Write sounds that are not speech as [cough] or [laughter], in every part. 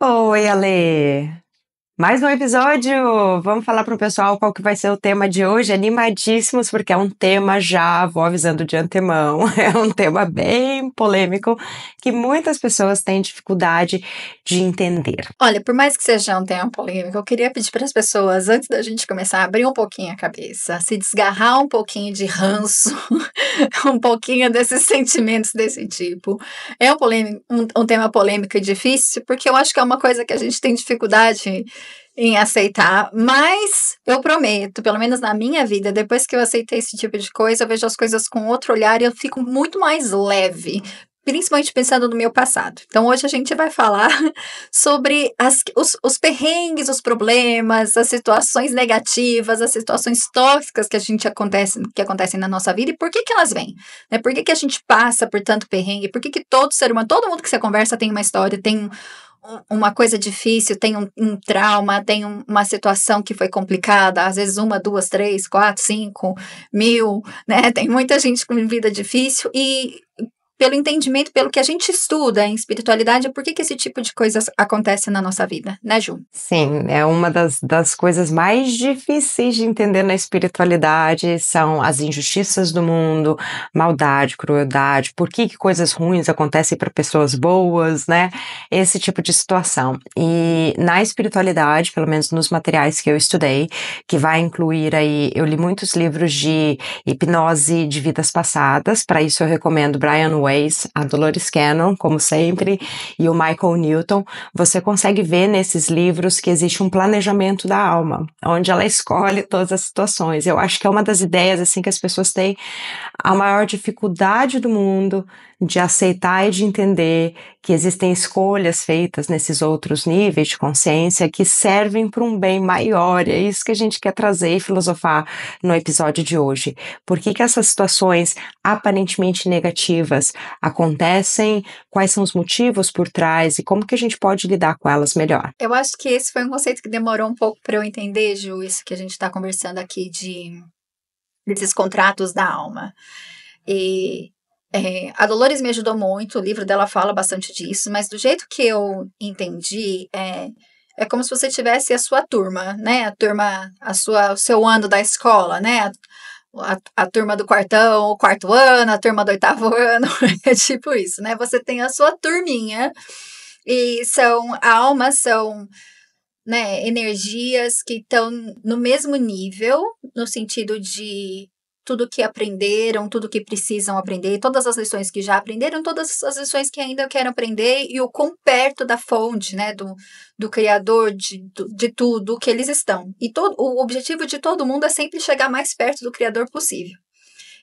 Oi, Ale! Mais um episódio! Vamos falar para o pessoal qual que vai ser o tema de hoje. Animadíssimos, porque é um tema já, vou avisando de antemão, [laughs] é um tema bem polêmico que muitas pessoas têm dificuldade de entender. Olha, por mais que seja um tema polêmico, eu queria pedir para as pessoas, antes da gente começar, abrir um pouquinho a cabeça, se desgarrar um pouquinho de ranço, [laughs] um pouquinho desses sentimentos desse tipo. É um, polêmico, um, um tema polêmico e difícil, porque eu acho que é uma coisa que a gente tem dificuldade em aceitar, mas eu prometo, pelo menos na minha vida, depois que eu aceitei esse tipo de coisa, eu vejo as coisas com outro olhar e eu fico muito mais leve, principalmente pensando no meu passado. Então, hoje a gente vai falar [laughs] sobre as, os, os, perrengues, os problemas, as situações negativas, as situações tóxicas que a gente acontece, que acontecem na nossa vida e por que, que elas vêm. Né? Por que, que a gente passa por tanto perrengue? Por que, que todo ser humano, todo mundo que você conversa tem uma história, tem uma coisa difícil, tem um, um trauma, tem um, uma situação que foi complicada, às vezes uma, duas, três, quatro, cinco, mil, né? [laughs] Tem muita gente com vida difícil e pelo entendimento, pelo que a gente estuda em espiritualidade, por que, que esse tipo de coisa acontece na nossa vida, né, Ju? Sim, é uma das, das coisas mais difíceis de entender na espiritualidade, são as injustiças do mundo, maldade, crueldade, por que, que coisas ruins acontecem para pessoas boas, né? Esse tipo de situação. E na espiritualidade, pelo menos nos materiais que eu estudei, que vai incluir aí, eu li muitos livros de hipnose de vidas passadas, para isso eu recomendo Brian a Dolores Cannon, como sempre, e o Michael Newton, você consegue ver nesses livros que existe um planejamento da alma, onde ela escolhe todas as situações. Eu acho que é uma das ideias assim que as pessoas têm a maior dificuldade do mundo de aceitar e de entender que existem escolhas feitas nesses outros níveis de consciência que servem para um bem maior. É isso que a gente quer trazer e filosofar no episódio de hoje. Por que, que essas situações aparentemente negativas acontecem? Quais são os motivos por trás e como que a gente pode lidar com elas melhor? Eu acho que esse foi um conceito que demorou um pouco para eu entender, Ju, isso que a gente está conversando aqui de desses contratos da alma. E é, a Dolores me ajudou muito, o livro dela fala bastante disso, mas do jeito que eu entendi, é, é como se você tivesse a sua turma, né? A turma, a sua, o seu ano da escola, né? A, a, a turma do quartão, o quarto ano, a turma do oitavo [laughs] ano, é tipo isso, né? Você tem a sua turminha e são almas, são né, energias que estão no mesmo nível, no sentido de tudo que aprenderam, tudo que precisam aprender, todas as lições que já aprenderam, todas as lições que ainda querem aprender e o quão perto da fonte, né, do, do criador de, de tudo que eles estão. E todo, o objetivo de todo mundo é sempre chegar mais perto do criador possível.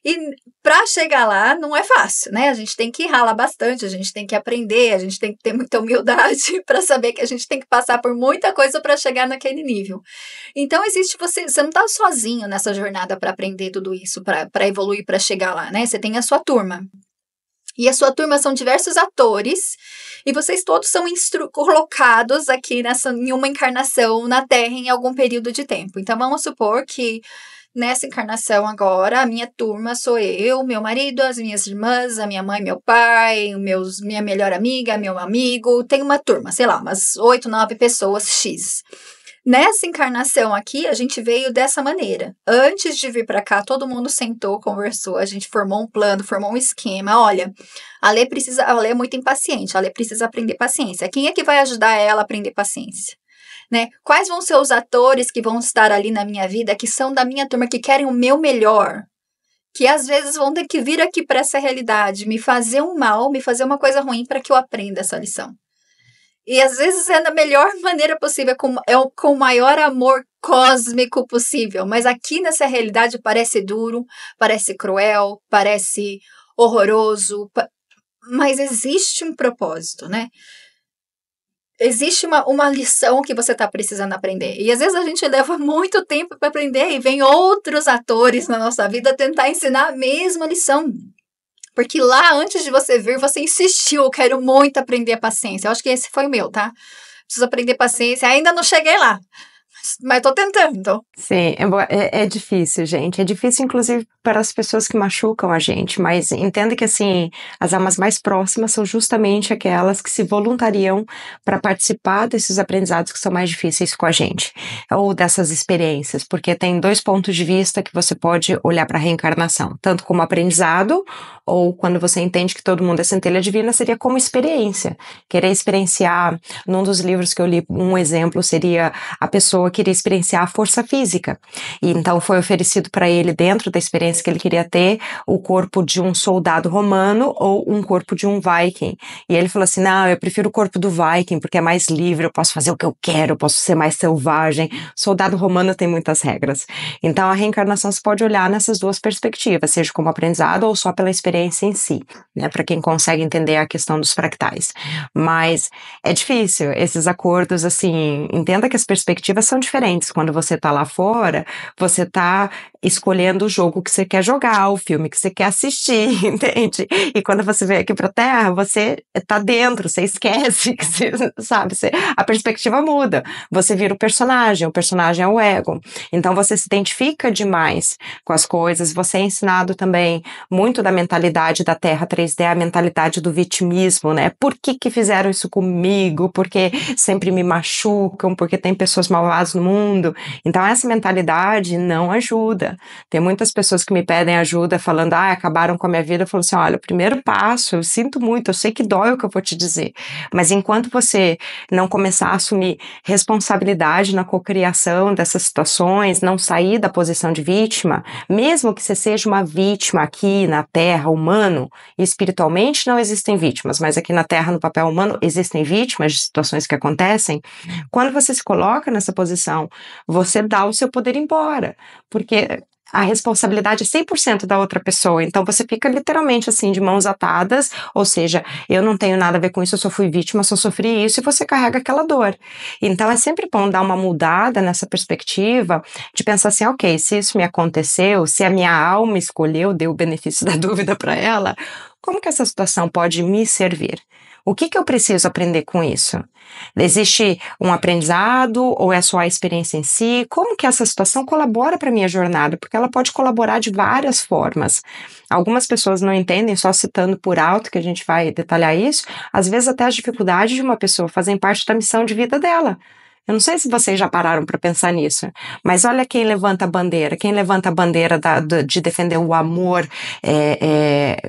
E para chegar lá não é fácil, né? A gente tem que ralar bastante, a gente tem que aprender, a gente tem que ter muita humildade [laughs] para saber que a gente tem que passar por muita coisa para chegar naquele nível. Então existe você, você não está sozinho nessa jornada para aprender tudo isso, para evoluir, para chegar lá, né? Você tem a sua turma. E a sua turma são diversos atores, e vocês todos são colocados aqui nessa, em uma encarnação na Terra em algum período de tempo. Então vamos supor que nessa encarnação agora, a minha turma sou eu, meu marido, as minhas irmãs, a minha mãe, meu pai, meus, minha melhor amiga, meu amigo. Tem uma turma, sei lá, umas oito, nove pessoas X. Nessa encarnação aqui, a gente veio dessa maneira. Antes de vir para cá, todo mundo sentou, conversou, a gente formou um plano, formou um esquema. Olha, a Lê precisa, a Lê é muito impaciente, a Lê precisa aprender paciência. Quem é que vai ajudar ela a aprender paciência? né? Quais vão ser os atores que vão estar ali na minha vida, que são da minha turma, que querem o meu melhor, que às vezes vão ter que vir aqui para essa realidade, me fazer um mal, me fazer uma coisa ruim para que eu aprenda essa lição. E às vezes é da melhor [laughs] maneira possível, com, é com o maior amor cósmico possível. Mas aqui nessa realidade parece duro, parece cruel, parece horroroso, mas existe um propósito, né? existe uma, uma lição que você está precisando aprender. E às vezes a gente leva muito tempo para aprender e vem outros atores na nossa vida tentar ensinar a mesma lição. Porque lá, antes de você vir, você insistiu, eu quero muito aprender a paciência. Eu acho que esse foi o meu, tá? Preciso aprender paciência. Ainda não cheguei lá mas tô tentando. Sim, é, é, é, difícil, gente. É difícil, inclusive, para as pessoas que machucam a gente, mas entenda que, assim, as almas mais próximas são justamente aquelas que se voluntariam para participar desses aprendizados que são mais difíceis com a gente, ou dessas experiências, porque tem dois pontos de vista que você pode olhar para a reencarnação, tanto como aprendizado, ou quando você entende que todo mundo é centelha divina, seria como experiência. Querer experienciar, num dos livros que eu li, um exemplo seria a pessoa querer experienciar a força física. E então foi oferecido para ele, dentro da experiência que ele queria ter, o corpo de um soldado romano ou um corpo de um viking. E ele falou assim: não, eu prefiro o corpo do viking, porque é mais livre, eu posso fazer o que eu quero, eu posso ser mais selvagem. Soldado romano tem muitas regras. Então a reencarnação se pode olhar nessas duas perspectivas, seja como aprendizado ou só pela experiência referência em si, né, para quem consegue entender a questão dos fractais. Mas é difícil esses acordos assim, entenda que as perspectivas são diferentes. Quando você está lá fora, você está escolhendo o jogo que você quer jogar, o filme que você quer assistir, [laughs] entende? E quando você vem aqui para a Terra, você tá dentro, você esquece, [laughs] que você, sabe? Você, a perspectiva muda. Você vira o personagem, o personagem é o ego. Então você se identifica demais com as coisas. Você é ensinado também muito da mentalidade da Terra 3D, a mentalidade do vitimismo, né? Por que, que fizeram isso comigo? Porque sempre me machucam, porque tem pessoas malvadas no mundo. Então essa mentalidade não ajuda. Tem muitas pessoas que me pedem ajuda falando, ah, acabaram com a minha vida. Eu falo assim: olha, o primeiro passo, eu sinto muito, eu sei que dói o que eu vou te dizer, mas enquanto você não começar a assumir responsabilidade na cocriação dessas situações, não sair da posição de vítima, mesmo que você seja uma vítima aqui na Terra, humano, espiritualmente não existem vítimas, mas aqui na Terra, no papel humano, existem vítimas de situações que acontecem. Quando você se coloca nessa posição, você dá o seu poder embora, porque a responsabilidade é 100% da outra pessoa. Então você fica literalmente assim de mãos atadas, ou seja, eu não tenho nada a ver com isso, eu só fui vítima, só sofri isso e você carrega aquela dor. Então é sempre bom dar uma mudada nessa perspectiva de pensar assim, OK, se isso me aconteceu, se a minha alma escolheu, deu o benefício [laughs] da dúvida para ela, como que essa situação pode me servir? O que, que eu preciso aprender com isso? Existe um aprendizado ou é só a experiência em si? Como que essa situação colabora para minha jornada? Porque ela pode colaborar de várias formas. Algumas pessoas não entendem, só citando por alto que a gente vai detalhar isso. Às vezes até as dificuldades de uma pessoa fazem parte da missão de vida dela. Eu não sei se vocês já pararam para pensar nisso, mas olha quem levanta a bandeira, quem levanta a bandeira da, de defender o amor é,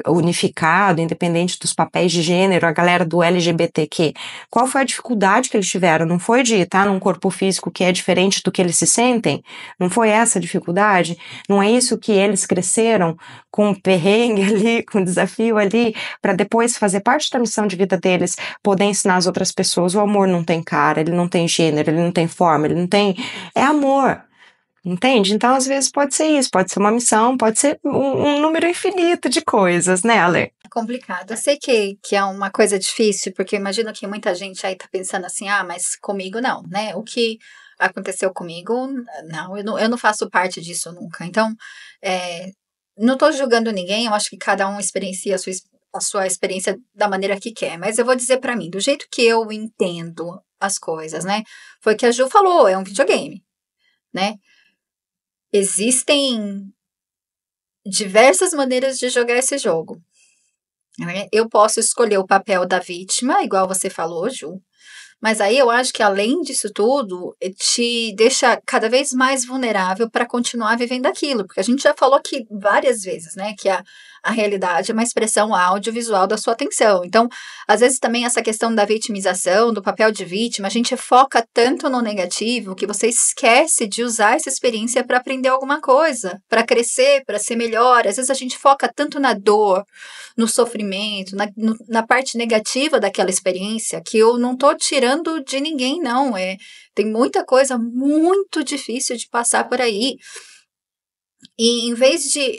é, unificado, independente dos papéis de gênero, a galera do LGBTQ. Qual foi a dificuldade que eles tiveram? Não foi de estar num corpo físico que é diferente do que eles se sentem? Não foi essa a dificuldade? Não é isso que eles cresceram com o perrengue [laughs] ali, com o desafio ali, para depois fazer parte da missão de vida deles, poder ensinar as outras pessoas: o amor não tem cara, ele não tem gênero ele não tem forma, ele não tem. É amor. Entende? Então, às vezes, pode ser isso, pode ser uma missão, pode ser um, um número infinito de coisas, né, Ale? É complicado. Eu sei que, que é uma coisa difícil, porque imagino que muita gente aí tá pensando assim, ah, mas comigo não, né? O que aconteceu comigo, não, eu não, eu não faço parte disso nunca. Então, é, não tô julgando ninguém, eu acho que cada um experiencia a sua, a sua experiência da maneira que quer, mas eu vou dizer para mim, do jeito que eu entendo as coisas, né? Foi que a Ju falou, é um videogame, né? Existem diversas maneiras de jogar esse jogo. Né? Eu posso escolher o papel da vítima, igual você falou, Ju. Mas aí eu acho que além disso tudo, eh, te deixa cada vez mais vulnerável para continuar vivendo aquilo, porque a gente já falou aqui várias vezes, né, que a, a realidade é uma expressão audiovisual da sua atenção. Então, às vezes também essa questão da vitimização, do papel de vítima, a gente foca tanto no negativo que você esquece de usar essa experiência para aprender alguma coisa, para crescer, para ser melhor. Às vezes a gente foca tanto na dor, no sofrimento, na, no, na parte negativa daquela experiência, que eu não estou tirando de ninguém, não. É, tem muita coisa muito difícil de passar por aí. E em vez de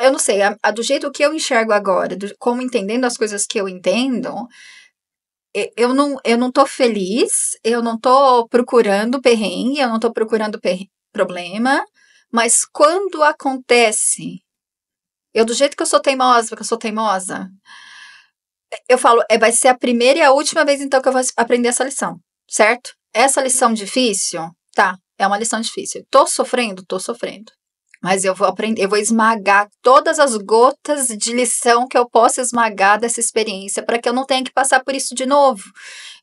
eu não sei, a, a do jeito que eu enxergo agora, do, como entendendo as coisas que eu entendo, eu não, eu não tô feliz, eu não tô procurando perrengue, eu não tô procurando problema, mas quando acontece, eu do jeito que eu sou teimosa, porque eu sou teimosa, eu falo, é, vai ser a primeira e a última vez então que eu vou aprender essa lição, certo? Essa lição difícil, tá, é uma lição difícil. Tô sofrendo? Tô sofrendo mas eu vou aprender, eu vou esmagar todas as gotas de lição que eu posso esmagar dessa experiência para que eu não tenha que passar por isso de novo.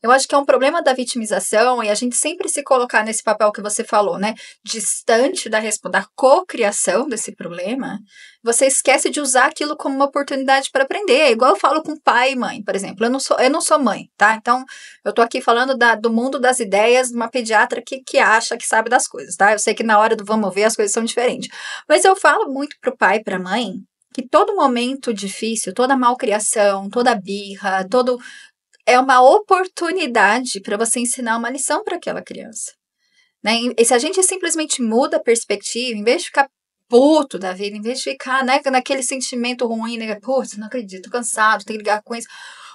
Eu acho que é um problema da vitimização e a gente sempre se colocar nesse papel que você falou, né? Distante da, da cocriação desse problema, você esquece de usar aquilo como uma oportunidade para aprender. É igual eu falo com pai e mãe, por exemplo. Eu não sou, eu não sou mãe, tá? Então, eu tô aqui falando da, do mundo das ideias de uma pediatra que, que acha que sabe das coisas, tá? Eu sei que na hora do vamos ver as coisas são diferentes. Mas eu falo muito pro pai e pra mãe que todo momento difícil, toda malcriação, toda birra, todo, é uma oportunidade para você ensinar uma lição para aquela criança. Né? E se a gente simplesmente muda a perspectiva, em vez de ficar puto da vida, em vez de ficar né, naquele sentimento ruim, né? Putz, não acredito, cansado, tenho que ligar com isso.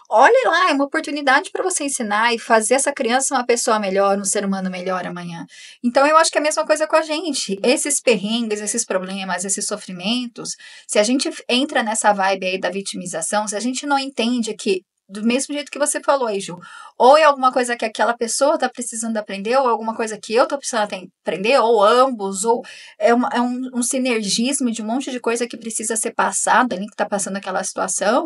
Olha lá, é uma oportunidade para você ensinar e fazer essa criança uma pessoa melhor, um ser humano melhor amanhã. Então, eu acho que é a mesma coisa com a gente. Esses perrengues, esses problemas, esses sofrimentos, se a gente entra nessa vibe aí da vitimização, se a gente não entende que do mesmo jeito que você falou aí, Ju. Ou é alguma coisa que aquela pessoa tá precisando aprender, ou é alguma coisa que eu tô precisando aprender, ou ambos, ou é, uma, é um, um, sinergismo de um monte de coisa que precisa ser passada ali, que tá passando aquela situação.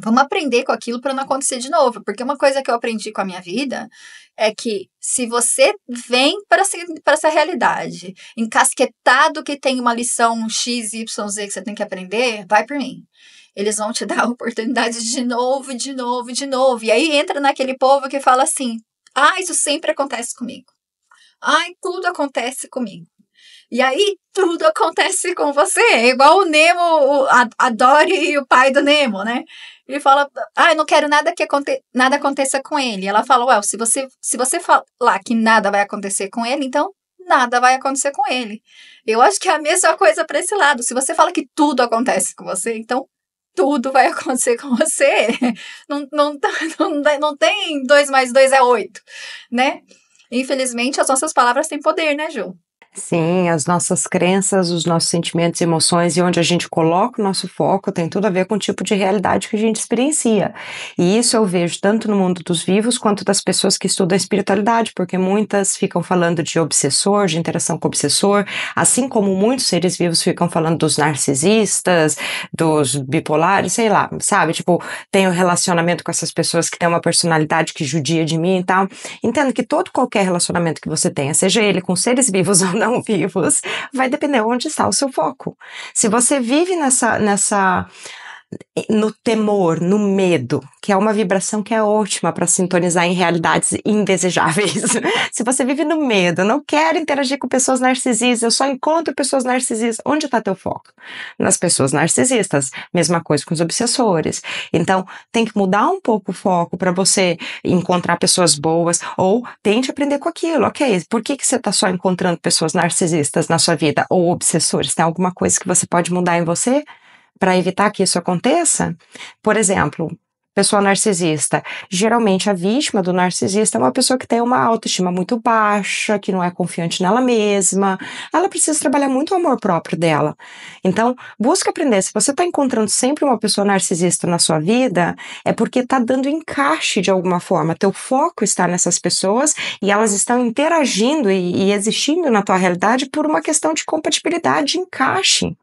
Vamos aprender com aquilo para não acontecer de novo, porque uma coisa que eu aprendi com a minha vida é que se você vem para essa realidade encasquetado que tem uma lição um X, Y, Z que você tem que aprender, vai por mim eles vão te [laughs] dar oportunidades de novo, de novo, de novo. E aí entra naquele povo que fala assim: ah, isso sempre acontece comigo. Ai, tudo acontece comigo. E aí tudo acontece com você. É igual o Nemo, a, a Dory e o pai do Nemo, né? Ele fala, ah, eu não quero nada que aconte nada aconteça com ele. Ela fala, ué, well, se você, se você falar que nada vai acontecer com ele, então nada vai acontecer com ele. Eu acho que é a mesma coisa para esse lado. Se você fala que tudo acontece com você, então tudo vai [laughs] acontecer com você. Não, não, tá, não, não tem dois mais dois é oito, né? Infelizmente, as nossas palavras têm poder, né, Ju? Sim, as nossas crenças, os nossos sentimentos, emoções e onde a gente coloca o nosso foco tem tudo a ver com o tipo de realidade que a gente experiencia. E isso eu vejo tanto no mundo dos vivos quanto das pessoas que estudam a espiritualidade, porque muitas ficam falando de obsessor, de interação com obsessor, assim como muitos seres vivos ficam falando dos narcisistas, dos bipolares, sei lá, sabe? Tipo, tenho relacionamento com essas pessoas que têm uma personalidade que judia de mim e tal. Entendo que todo qualquer relacionamento que você tenha, seja ele com seres vivos [laughs] ou não, estão vivos, vai depender onde está o seu foco. Se você vive nessa, nessa no temor, no medo, que é uma vibração que é ótima para sintonizar em realidades indesejáveis. [laughs] Se você vive no medo, não quer interagir com pessoas narcisistas, eu só encontro pessoas narcisistas, onde está teu foco? Nas pessoas narcisistas. Mesma coisa com os obsessores. Então, tem que mudar um pouco o foco para você encontrar pessoas boas ou tente aprender com aquilo. Ok, por que, que você está só encontrando pessoas narcisistas na sua vida ou obsessores? Tem alguma coisa que você pode mudar em você? para evitar que isso aconteça, por exemplo, pessoa narcisista. Geralmente a vítima do narcisista é uma pessoa que tem uma autoestima muito baixa, que não é confiante nela mesma. Ela precisa trabalhar muito o amor próprio dela. Então, busca aprender. Se você está encontrando sempre uma pessoa narcisista na sua vida, é porque está dando encaixe de alguma forma. Teu foco está nessas pessoas e elas estão interagindo e, e existindo na tua realidade por uma questão de compatibilidade, de encaixe.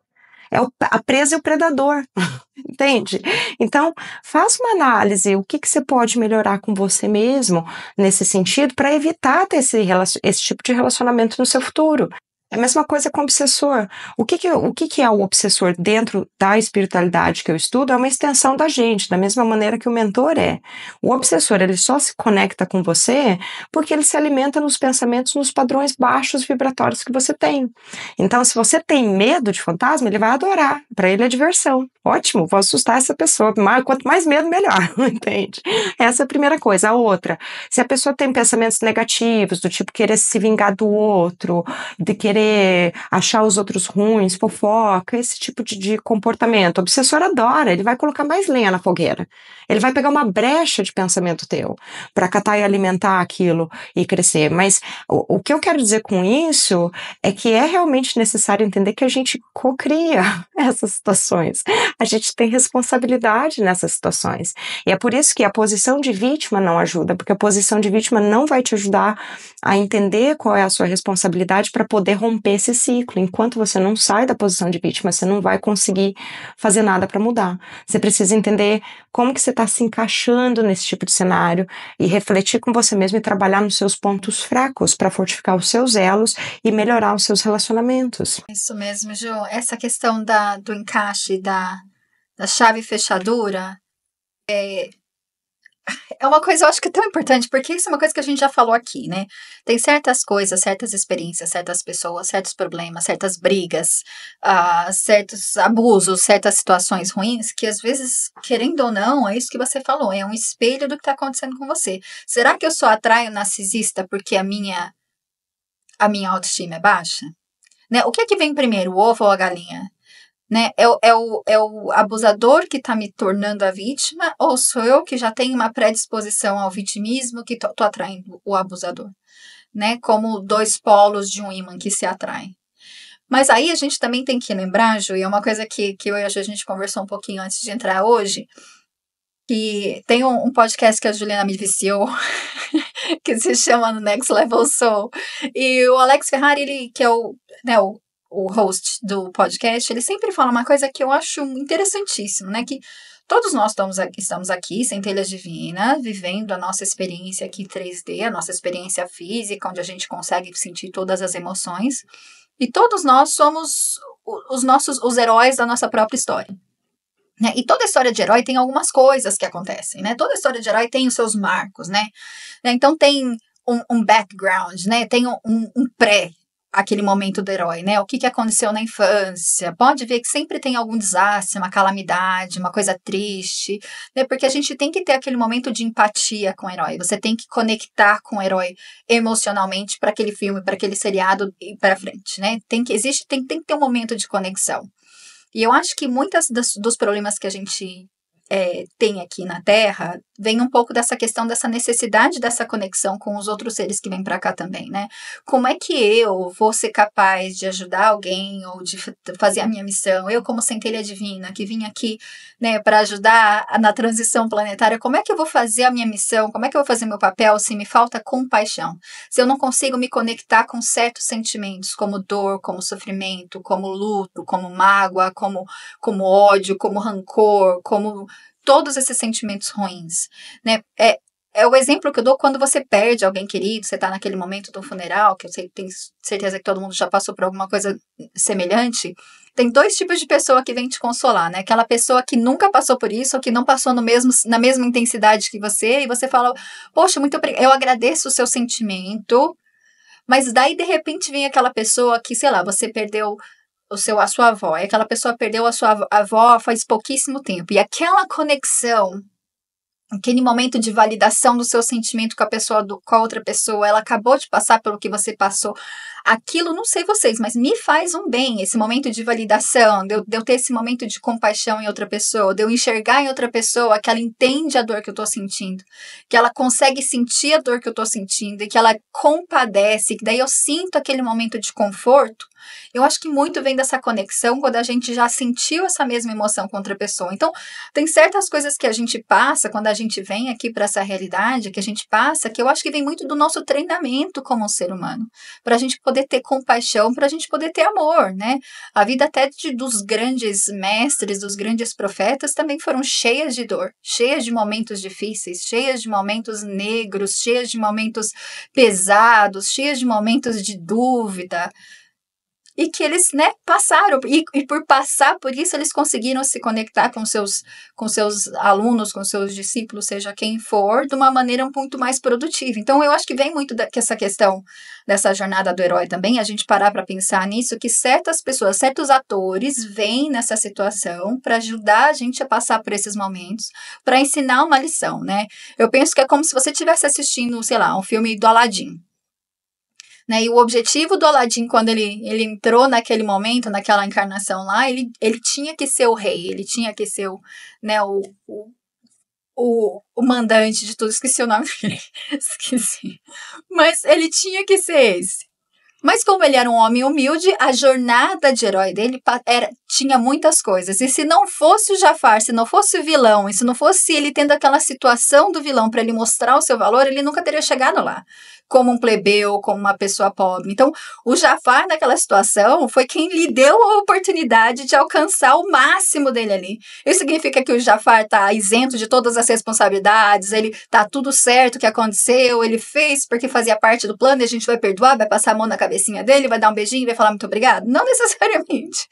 É o, a presa e o predador, [laughs] entende? Então, faça uma análise, o que, que você pode melhorar com você mesmo nesse sentido para evitar ter esse, esse tipo de relacionamento no seu futuro. É a mesma coisa com o obsessor. O que, que, o que, que é o obsessor dentro da espiritualidade que eu estudo? É uma extensão da gente, da mesma maneira que o mentor é. O obsessor, ele só se conecta com você porque ele se alimenta nos pensamentos, nos padrões baixos vibratórios que você tem. Então, se você tem medo de fantasma, ele vai adorar. Para ele é diversão. Ótimo, vou assustar essa pessoa. Quanto mais medo, melhor, [laughs] entende? Essa é a primeira coisa. A outra, se a pessoa tem pensamentos negativos, do tipo querer se vingar do outro, de querer querer achar os outros ruins, fofoca, esse tipo de, de comportamento. O obsessor adora, ele vai colocar mais lenha na fogueira. Ele vai pegar uma brecha de pensamento teu para catar e alimentar aquilo e crescer. Mas o, o que eu quero dizer com isso é que é realmente necessário entender que a gente co-cria [laughs] essas situações. A gente tem responsabilidade nessas situações. E é por isso que a posição de vítima não ajuda, porque a posição de vítima não vai te ajudar a entender qual é a sua responsabilidade para poder romper esse ciclo. Enquanto você não sai da posição de vítima, você não vai conseguir fazer nada para mudar. Você precisa entender como que você está se encaixando nesse tipo de cenário e refletir com você mesmo e trabalhar nos seus pontos fracos para fortificar os seus elos e melhorar os seus relacionamentos. Isso mesmo, Ju. Essa questão da, do encaixe da, da chave fechadura é, é uma coisa eu acho que é tão importante, porque isso é uma coisa que a gente já falou aqui, né? Tem certas coisas, certas experiências, certas pessoas, certos problemas, certas brigas, uh, certos abusos, certas situações ruins, que às vezes, querendo ou não, é isso que você falou, é um espelho do que está acontecendo com você. Será que eu só atraio narcisista porque a minha, a minha autoestima é baixa? Né? O que é que vem primeiro, o ovo ou a galinha? Né? É, é, o, é o abusador que está me tornando a vítima ou sou eu que já tenho uma predisposição ao vitimismo que estou atraindo o abusador? Né? Como dois polos de um ímã que se atraem. Mas aí a gente também tem que lembrar, Ju, e é uma coisa que, que eu e a gente conversou um pouquinho antes de entrar hoje, que tem um, um podcast que a Juliana me viciou, [laughs] que se chama No Next Level Soul. E o Alex Ferrari, ele, que é o, né, o o host do podcast, ele sempre fala uma coisa que eu acho interessantíssimo, né? Que todos nós estamos aqui, estamos aqui, centelhas divina, vivendo a nossa experiência aqui 3D, a nossa experiência física, onde a gente consegue sentir todas as emoções. E todos nós somos os nossos os heróis da nossa própria história. Né? E toda história de herói tem algumas coisas que acontecem, né? Toda história de herói tem os seus marcos, né? né? Então tem um, um, background, né? Tem um, um pré, aquele momento do herói, né? O que, que aconteceu na infância. Pode ver que sempre tem algum desastre, uma calamidade, uma coisa triste, né? Porque a gente tem que ter aquele momento de empatia com o herói. Você tem que conectar com o herói emocionalmente para aquele filme, para aquele seriado e para frente, né? Tem que existe, tem, tem que ter um momento de conexão. E eu acho que muitas das, dos problemas que a gente é, tem aqui na Terra vem um pouco dessa questão dessa necessidade dessa conexão com os outros seres que vêm para cá também, né? Como é que eu vou ser capaz de ajudar alguém ou de fazer a minha missão? Eu, como centelha divina, que vim aqui né, para ajudar na transição planetária, como é que eu vou fazer a minha missão? Como é que eu vou fazer meu papel se me falta compaixão? Se eu não consigo me conectar com certos sentimentos, como dor, como sofrimento, como luto, como mágoa, como, como ódio, como rancor, como todos esses sentimentos ruins, né? É, é o exemplo que eu dou quando você perde alguém querido, você está naquele momento do funeral, que eu sei, tenho certeza que todo mundo já passou por alguma coisa semelhante. Tem dois tipos de pessoa que vem te consolar, né? Aquela pessoa que nunca passou por isso, ou que não passou no mesmo, na mesma intensidade que você, e você fala, poxa, muito obrigado, eu agradeço o seu sentimento, mas daí, de repente, vem aquela pessoa que, sei lá, você perdeu o seu, a sua avó, e aquela pessoa perdeu a sua avó faz pouquíssimo tempo, e aquela conexão, aquele momento de validação do seu sentimento com a pessoa, do, com a outra pessoa, ela acabou de passar pelo que você passou, aquilo, não sei vocês, mas me faz um bem esse momento de validação, de eu, de eu ter esse momento de compaixão em outra pessoa, de eu enxergar em outra pessoa que ela entende a dor que eu tô sentindo, que ela consegue sentir a dor que eu tô sentindo e que ela compadece, que daí eu sinto aquele momento de conforto. Eu acho que muito vem dessa conexão quando a gente já sentiu essa mesma emoção com outra pessoa. Então, tem certas coisas que a gente passa quando a gente vem aqui para essa realidade, que a gente passa, que eu acho que vem muito do nosso treinamento como ser humano, para a gente poder poder ter compaixão, para a gente poder ter amor, né? A vida até de, dos grandes mestres, dos grandes profetas também foram cheias de dor, cheias de momentos difíceis, cheias de momentos negros, cheias de momentos pesados, cheias de momentos de dúvida e que eles, né, passaram e, e, por passar por isso eles conseguiram se conectar com seus com seus alunos, com seus discípulos, seja quem for, de uma maneira muito mais produtiva. Então eu acho que vem muito da, que essa questão dessa jornada do herói também, a gente parar para pensar nisso que certas pessoas, certos atores vêm nessa situação para ajudar a gente a passar por esses momentos, para ensinar uma lição, né? Eu penso que é como se você estivesse assistindo, sei lá, um filme do Aladdin. Né? E o objetivo do Aladim, quando ele, ele entrou naquele momento, naquela encarnação lá, ele, ele tinha que ser o rei, ele tinha que ser o, né, o, o, o, o mandante de tudo. Esqueci o nome dele. [laughs] Esqueci. Mas ele tinha que ser esse. Mas como ele era um homem humilde, a jornada de herói dele era, tinha muitas coisas. E se não fosse o Jafar, se não fosse o vilão, e se não fosse ele tendo aquela situação do vilão para ele mostrar o seu valor, ele nunca teria chegado lá como um plebeu, como uma pessoa pobre. Então, o Jafar, naquela situação, foi quem lhe deu a oportunidade de alcançar o máximo dele ali. Isso significa que o Jafar está isento de todas as responsabilidades, ele tá tudo certo que aconteceu, ele fez porque fazia parte do plano e a gente vai perdoar, vai passar a mão na cabecinha dele, vai dar um beijinho vai falar muito obrigado? Não [laughs] necessariamente.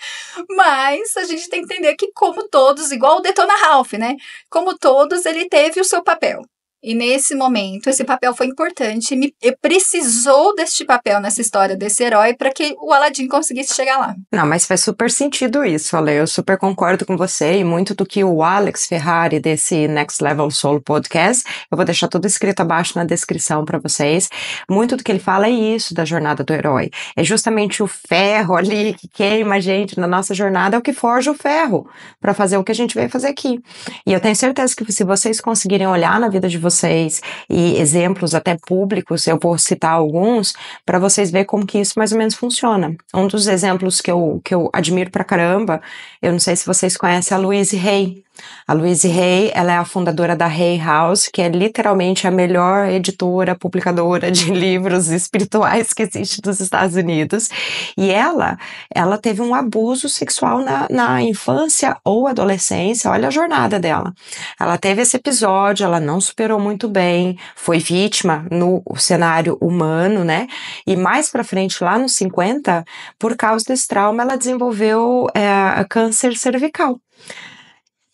Mas a gente tem que entender que, como todos, igual o Detona Ralph, né? Como todos, ele teve o seu papel. E nesse momento, esse papel foi importante me, e precisou deste papel nessa história, desse herói, para que o Aladim conseguisse chegar lá. Não, mas faz super sentido isso, Ale. Eu super concordo com você e muito do que o Alex Ferrari desse Next Level Soul podcast, eu vou deixar tudo escrito abaixo na descrição para vocês. Muito do que ele fala é isso da jornada do herói. É justamente o ferro ali que queima a gente na nossa jornada, é o que forja o ferro para fazer o que a gente veio fazer aqui. E eu tenho certeza que se vocês conseguirem olhar na vida de vocês, vocês e exemplos até públicos, eu vou citar alguns, para vocês verem como que isso mais ou menos funciona. Um dos exemplos que eu, que eu admiro pra caramba, eu não sei se vocês conhecem a Louise Hay, a Louise Hay, ela é a fundadora da Hay House, que é literalmente a melhor editora, publicadora de [laughs] livros espirituais que existe dos Estados Unidos. E ela, ela teve um abuso sexual na, na infância ou adolescência. Olha a jornada dela. Ela teve esse episódio, ela não superou muito bem, foi vítima no cenário humano, né? E mais para frente, lá nos 50, por causa desse trauma, ela desenvolveu é, câncer cervical.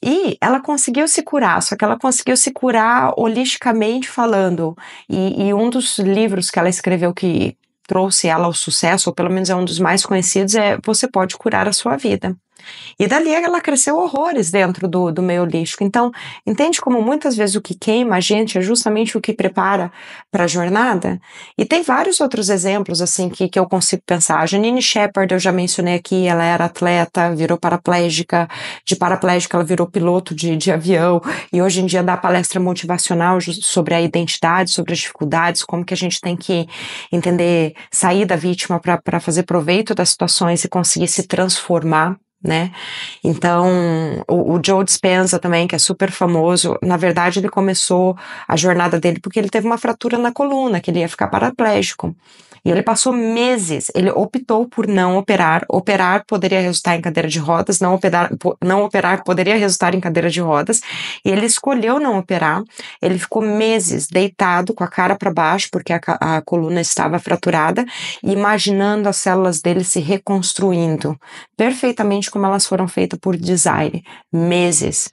E ela conseguiu se curar, só que ela conseguiu se curar holisticamente falando. E, e um dos livros que ela escreveu que trouxe ela ao sucesso, ou pelo menos é um dos mais conhecidos, é Você Pode Curar a Sua Vida. E dali ela cresceu horrores dentro do, do meio holístico. Então, entende como muitas vezes o que queima a gente é justamente o que prepara para a jornada? E tem vários outros exemplos, assim, que, que eu consigo pensar. A Janine Shepard, eu já mencionei aqui, ela era atleta, virou paraplégica. De paraplégica, ela virou piloto de, de avião. E hoje em dia dá palestra motivacional sobre a identidade, sobre as dificuldades, como que a gente tem que entender, sair da vítima para fazer proveito das situações e conseguir se transformar né? Então, o, o, Joe Dispenza também, que é super famoso, na verdade ele começou a jornada dele porque ele teve uma fratura na coluna, que ele ia ficar paraplégico. E ele passou meses, ele optou por não operar. Operar poderia resultar em cadeira de rodas, não operar, não operar poderia resultar em cadeira de rodas. E ele escolheu não operar. Ele ficou meses deitado com a cara para baixo, porque a, a coluna estava fraturada, imaginando as células dele se reconstruindo perfeitamente como elas foram feitas por design. Meses.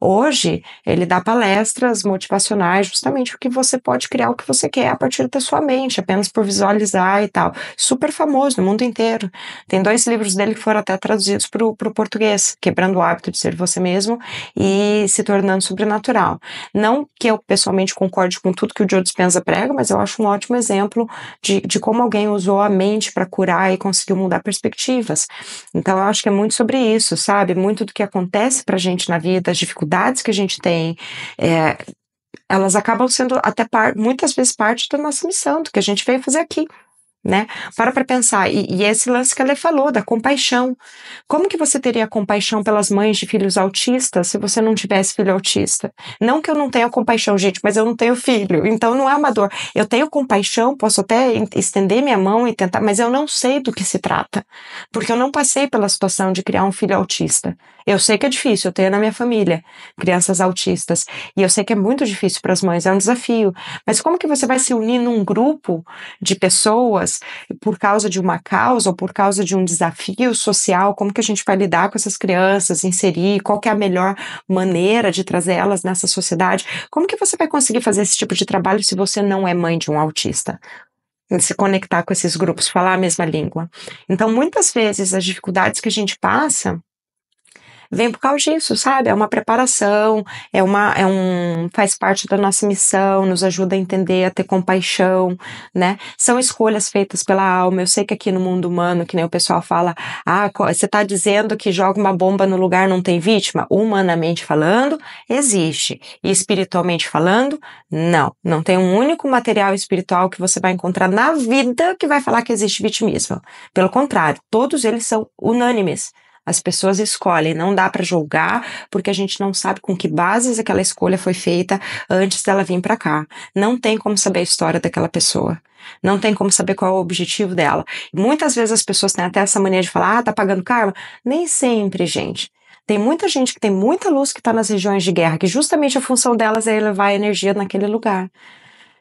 Hoje, ele dá palestras motivacionais, justamente o que você pode criar o que você quer a partir da sua mente, apenas por visualizar e tal. Super famoso no mundo inteiro. Tem dois livros dele que foram até traduzidos para o português, Quebrando o Hábito de Ser Você Mesmo e Se Tornando Sobrenatural. Não que eu pessoalmente concorde com tudo que o Joe Dispenza prega, mas eu acho um ótimo exemplo de, de como alguém usou a mente para curar e conseguiu mudar perspectivas. Então, eu acho que é muito sobre isso, sabe? Muito do que acontece para gente na vida, as dificuldades dificuldades que a gente tem, é, elas acabam sendo até par, muitas vezes parte da nossa missão, do que a gente veio fazer aqui né? Para para pensar. E, e, é esse lance que ela falou, da compaixão. Como que você teria compaixão pelas mães de filhos autistas se você não tivesse filho autista? Não que eu não tenha compaixão, gente, mas eu não tenho filho. Então não é uma dor. Eu tenho compaixão, posso até estender minha mão e tentar, mas eu não sei do que se trata. Porque eu não passei pela situação de criar um filho autista. Eu sei que é difícil, eu tenho na minha família crianças autistas. E eu sei que é muito difícil para as mães, é um desafio. Mas como que você vai se unir num grupo de pessoas? por causa de uma causa ou por causa de um desafio social, como que a gente vai lidar com essas crianças, inserir, qual que é a melhor maneira de trazer elas nessa sociedade. Como que você vai conseguir fazer esse tipo de trabalho se você não é mãe de um autista? se conectar com esses grupos, falar a mesma língua. Então, muitas vezes, as dificuldades que a gente passa vem por causa disso, sabe? É uma preparação, é uma é um faz parte da nossa missão, nos ajuda a entender, a ter compaixão, né? São escolhas feitas pela alma. Eu sei que aqui no mundo humano, que nem o pessoal fala, ah, você está dizendo que joga uma bomba no lugar não tem vítima? Humanamente falando, existe. E espiritualmente falando, não. Não tem um único material espiritual que você vai encontrar na vida que vai falar que existe vitimismo. Pelo contrário, todos eles são unânimes. As pessoas escolhem, não dá para julgar, porque a gente não sabe com que bases aquela escolha foi feita antes dela vir para cá. Não tem como saber a história daquela pessoa. Não tem como saber qual é o objetivo dela. Muitas vezes as pessoas têm até essa mania de falar, ah, tá pagando karma. Nem sempre, gente. Tem muita gente que tem muita luz que está nas regiões de guerra, que justamente a função delas é elevar a energia naquele lugar.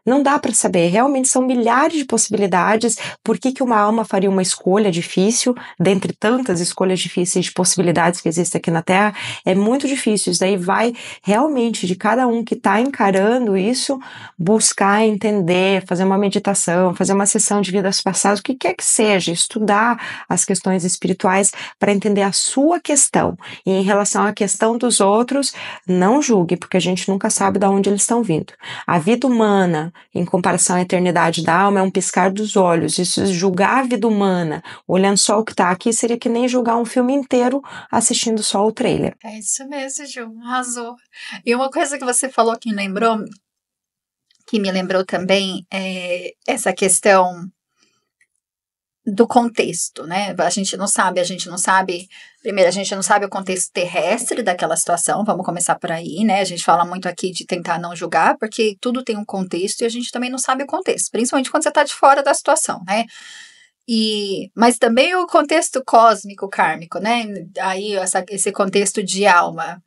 Não dá para saber, realmente são milhares de possibilidades. Por que, que uma alma faria uma escolha difícil, dentre tantas escolhas difíceis de possibilidades que existem aqui na Terra? É muito difícil. Isso daí vai realmente de cada um que está encarando isso, buscar entender, fazer uma meditação, fazer uma sessão de vidas passadas, o que quer que seja, estudar as questões espirituais para entender a sua questão. E em relação à questão dos outros, não julgue, porque a gente nunca sabe de onde eles estão vindo. A vida humana, em comparação à eternidade da alma é um piscar dos olhos. Isso é julgar a vida humana, olhando só o que está aqui, seria que nem julgar um filme inteiro assistindo só o trailer. É isso mesmo, Ju, arrasou. E uma coisa que você falou que me lembrou, que me lembrou também, é essa questão do contexto, né? A gente não sabe, a gente não sabe Primeiro, a gente não sabe o contexto terrestre daquela situação, vamos começar por aí, né? A gente fala muito aqui de tentar não julgar, porque tudo tem um contexto e a gente também não sabe o contexto, principalmente quando você está de fora da situação, né? E, mas também o contexto cósmico, kármico, né? Aí essa, esse contexto de alma.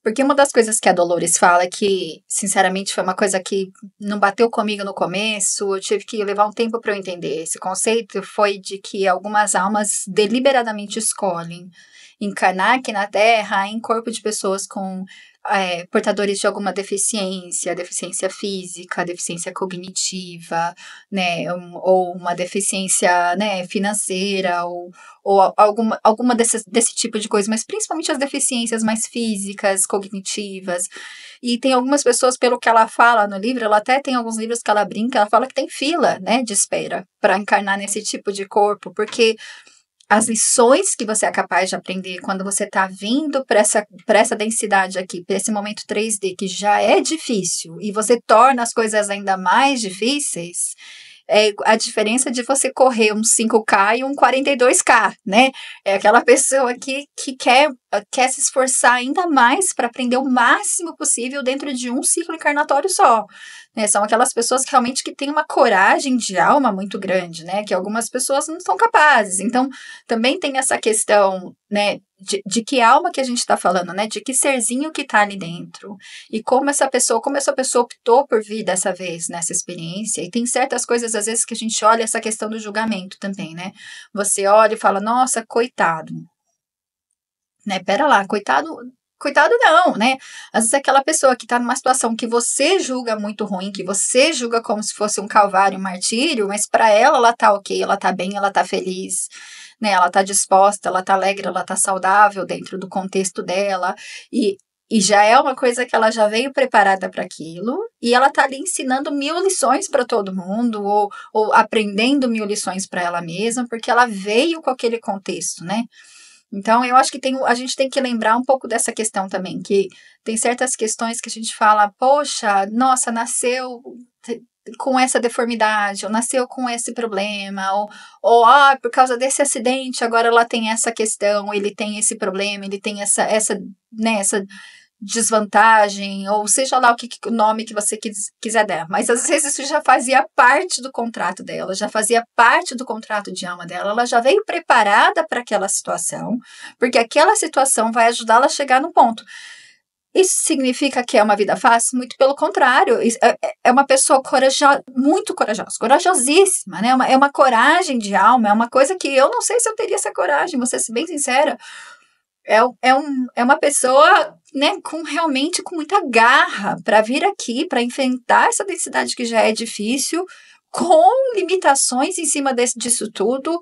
Porque uma das coisas que a Dolores fala, que sinceramente foi uma coisa que não bateu comigo no começo, eu tive que levar um tempo para eu entender. Esse conceito foi de que algumas almas deliberadamente escolhem encarnar aqui na Terra em corpo de pessoas com é, portadores de alguma deficiência, deficiência física, deficiência cognitiva, né, um, ou uma deficiência né, financeira, ou, ou alguma, alguma desse, desse tipo de coisa, mas principalmente as deficiências mais físicas, cognitivas. E tem algumas pessoas, pelo que ela fala no livro, ela até tem alguns livros que ela brinca, ela fala que tem fila né, de espera para encarnar nesse tipo de corpo, porque as lições que você é capaz de aprender quando você está vindo para essa, essa densidade aqui, para esse momento 3D que já é difícil e você torna as coisas ainda mais difíceis, é a diferença de você correr um 5K e um 42K, né? É aquela [laughs] pessoa que, que quer eh, quer se esforçar ainda mais para aprender o máximo possível dentro de um ciclo encarnatório só. Né? São aquelas pessoas que realmente que têm uma coragem de alma muito grande, né? Que algumas pessoas não são capazes. Então, também tem essa questão, né? De, de que alma que a gente está falando, né? De que serzinho que está ali dentro. E como essa pessoa, como essa pessoa optou por vir dessa vez nessa experiência. E tem certas coisas, às vezes, que a gente olha essa questão do julgamento também, né? Você olha e fala, nossa, coitado né? Pera lá, coitado, coitado não, né? Às vezes é aquela pessoa que está numa situação que você julga muito ruim, que você julga como se fosse um calvário, um martírio, mas para ela ela tá ok, ela tá bem, ela tá feliz, né? Ela tá disposta, ela tá alegre, ela tá saudável dentro do contexto dela e e já é uma coisa que ela já veio preparada para aquilo, e ela tá ali ensinando mil lições para todo mundo, ou, ou aprendendo mil lições para ela mesma, porque ela veio com aquele contexto, né? Então, eu acho que tem, a gente tem que lembrar um pouco dessa questão também, que tem certas questões que a gente fala, poxa, nossa, nasceu com essa deformidade, ou nasceu com esse problema, ou, ou ah, por causa desse acidente, agora ela tem essa questão, ele tem esse problema, ele tem essa, essa, né, essa desvantagem, ou seja lá o que, o nome que você quiser dar. Mas às vezes isso já fazia parte do contrato dela, já fazia parte do contrato de alma dela, ela já veio preparada para aquela situação, porque aquela situação vai ajudá-la a chegar no ponto. Isso significa que é uma vida fácil? Muito pelo contrário. É, é, é uma pessoa corajosa, muito corajosa, corajosíssima, né? É uma, é uma coragem de alma, é uma coisa que eu não sei se eu teria essa coragem, vou ser bem sincera, é, é, um, é uma pessoa né, com realmente com muita garra para vir aqui, para enfrentar essa densidade que já é difícil, com limitações em cima desse, disso tudo.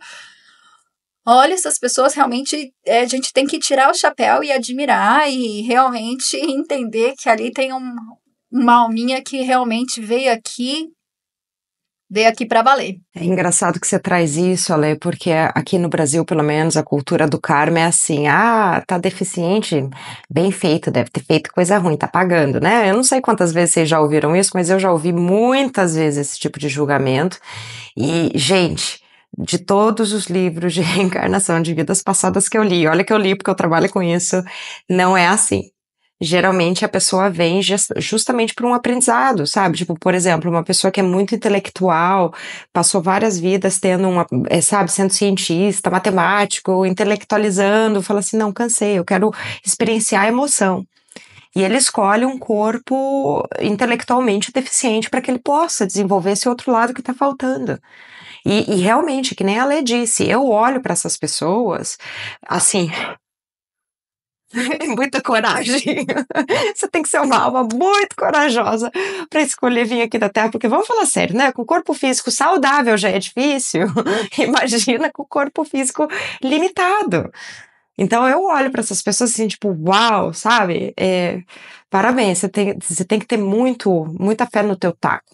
Olha, essas pessoas realmente é, a gente tem que tirar o chapéu e admirar e realmente [laughs] entender que ali tem um, uma alminha que realmente veio aqui veio aqui para valer. É engraçado que você traz isso, Ale, porque aqui no Brasil, pelo menos, a cultura do karma é assim: ah, tá deficiente, bem feito, deve ter feito coisa ruim, tá pagando, né? Eu não sei quantas vezes vocês já ouviram isso, mas eu já ouvi muitas vezes esse tipo de julgamento. E, gente, de todos os livros de [laughs] reencarnação de vidas passadas que eu li. Olha que eu li porque eu trabalho com isso. Não é assim geralmente a pessoa vem justamente por um aprendizado, sabe? Tipo, por exemplo, uma pessoa que é muito intelectual, passou várias vidas tendo uma, é, sabe, sendo cientista, matemático, intelectualizando, fala assim: não, cansei, eu quero experienciar a emoção. E ele escolhe um corpo intelectualmente deficiente para que ele possa desenvolver esse outro lado que está faltando. E, e, realmente, que nem a Lê disse, eu olho para essas pessoas, assim, [laughs] muita coragem. [laughs] Você tem que ser uma alma muito corajosa para escolher vir aqui da Terra, porque vamos falar sério, né? Com o corpo físico saudável já é difícil. Uhum. [laughs] Imagina com o corpo físico limitado. Então eu olho para essas pessoas assim, tipo, uau, sabe? É, parabéns, você tem, você tem que ter muito, muita fé no teu taco.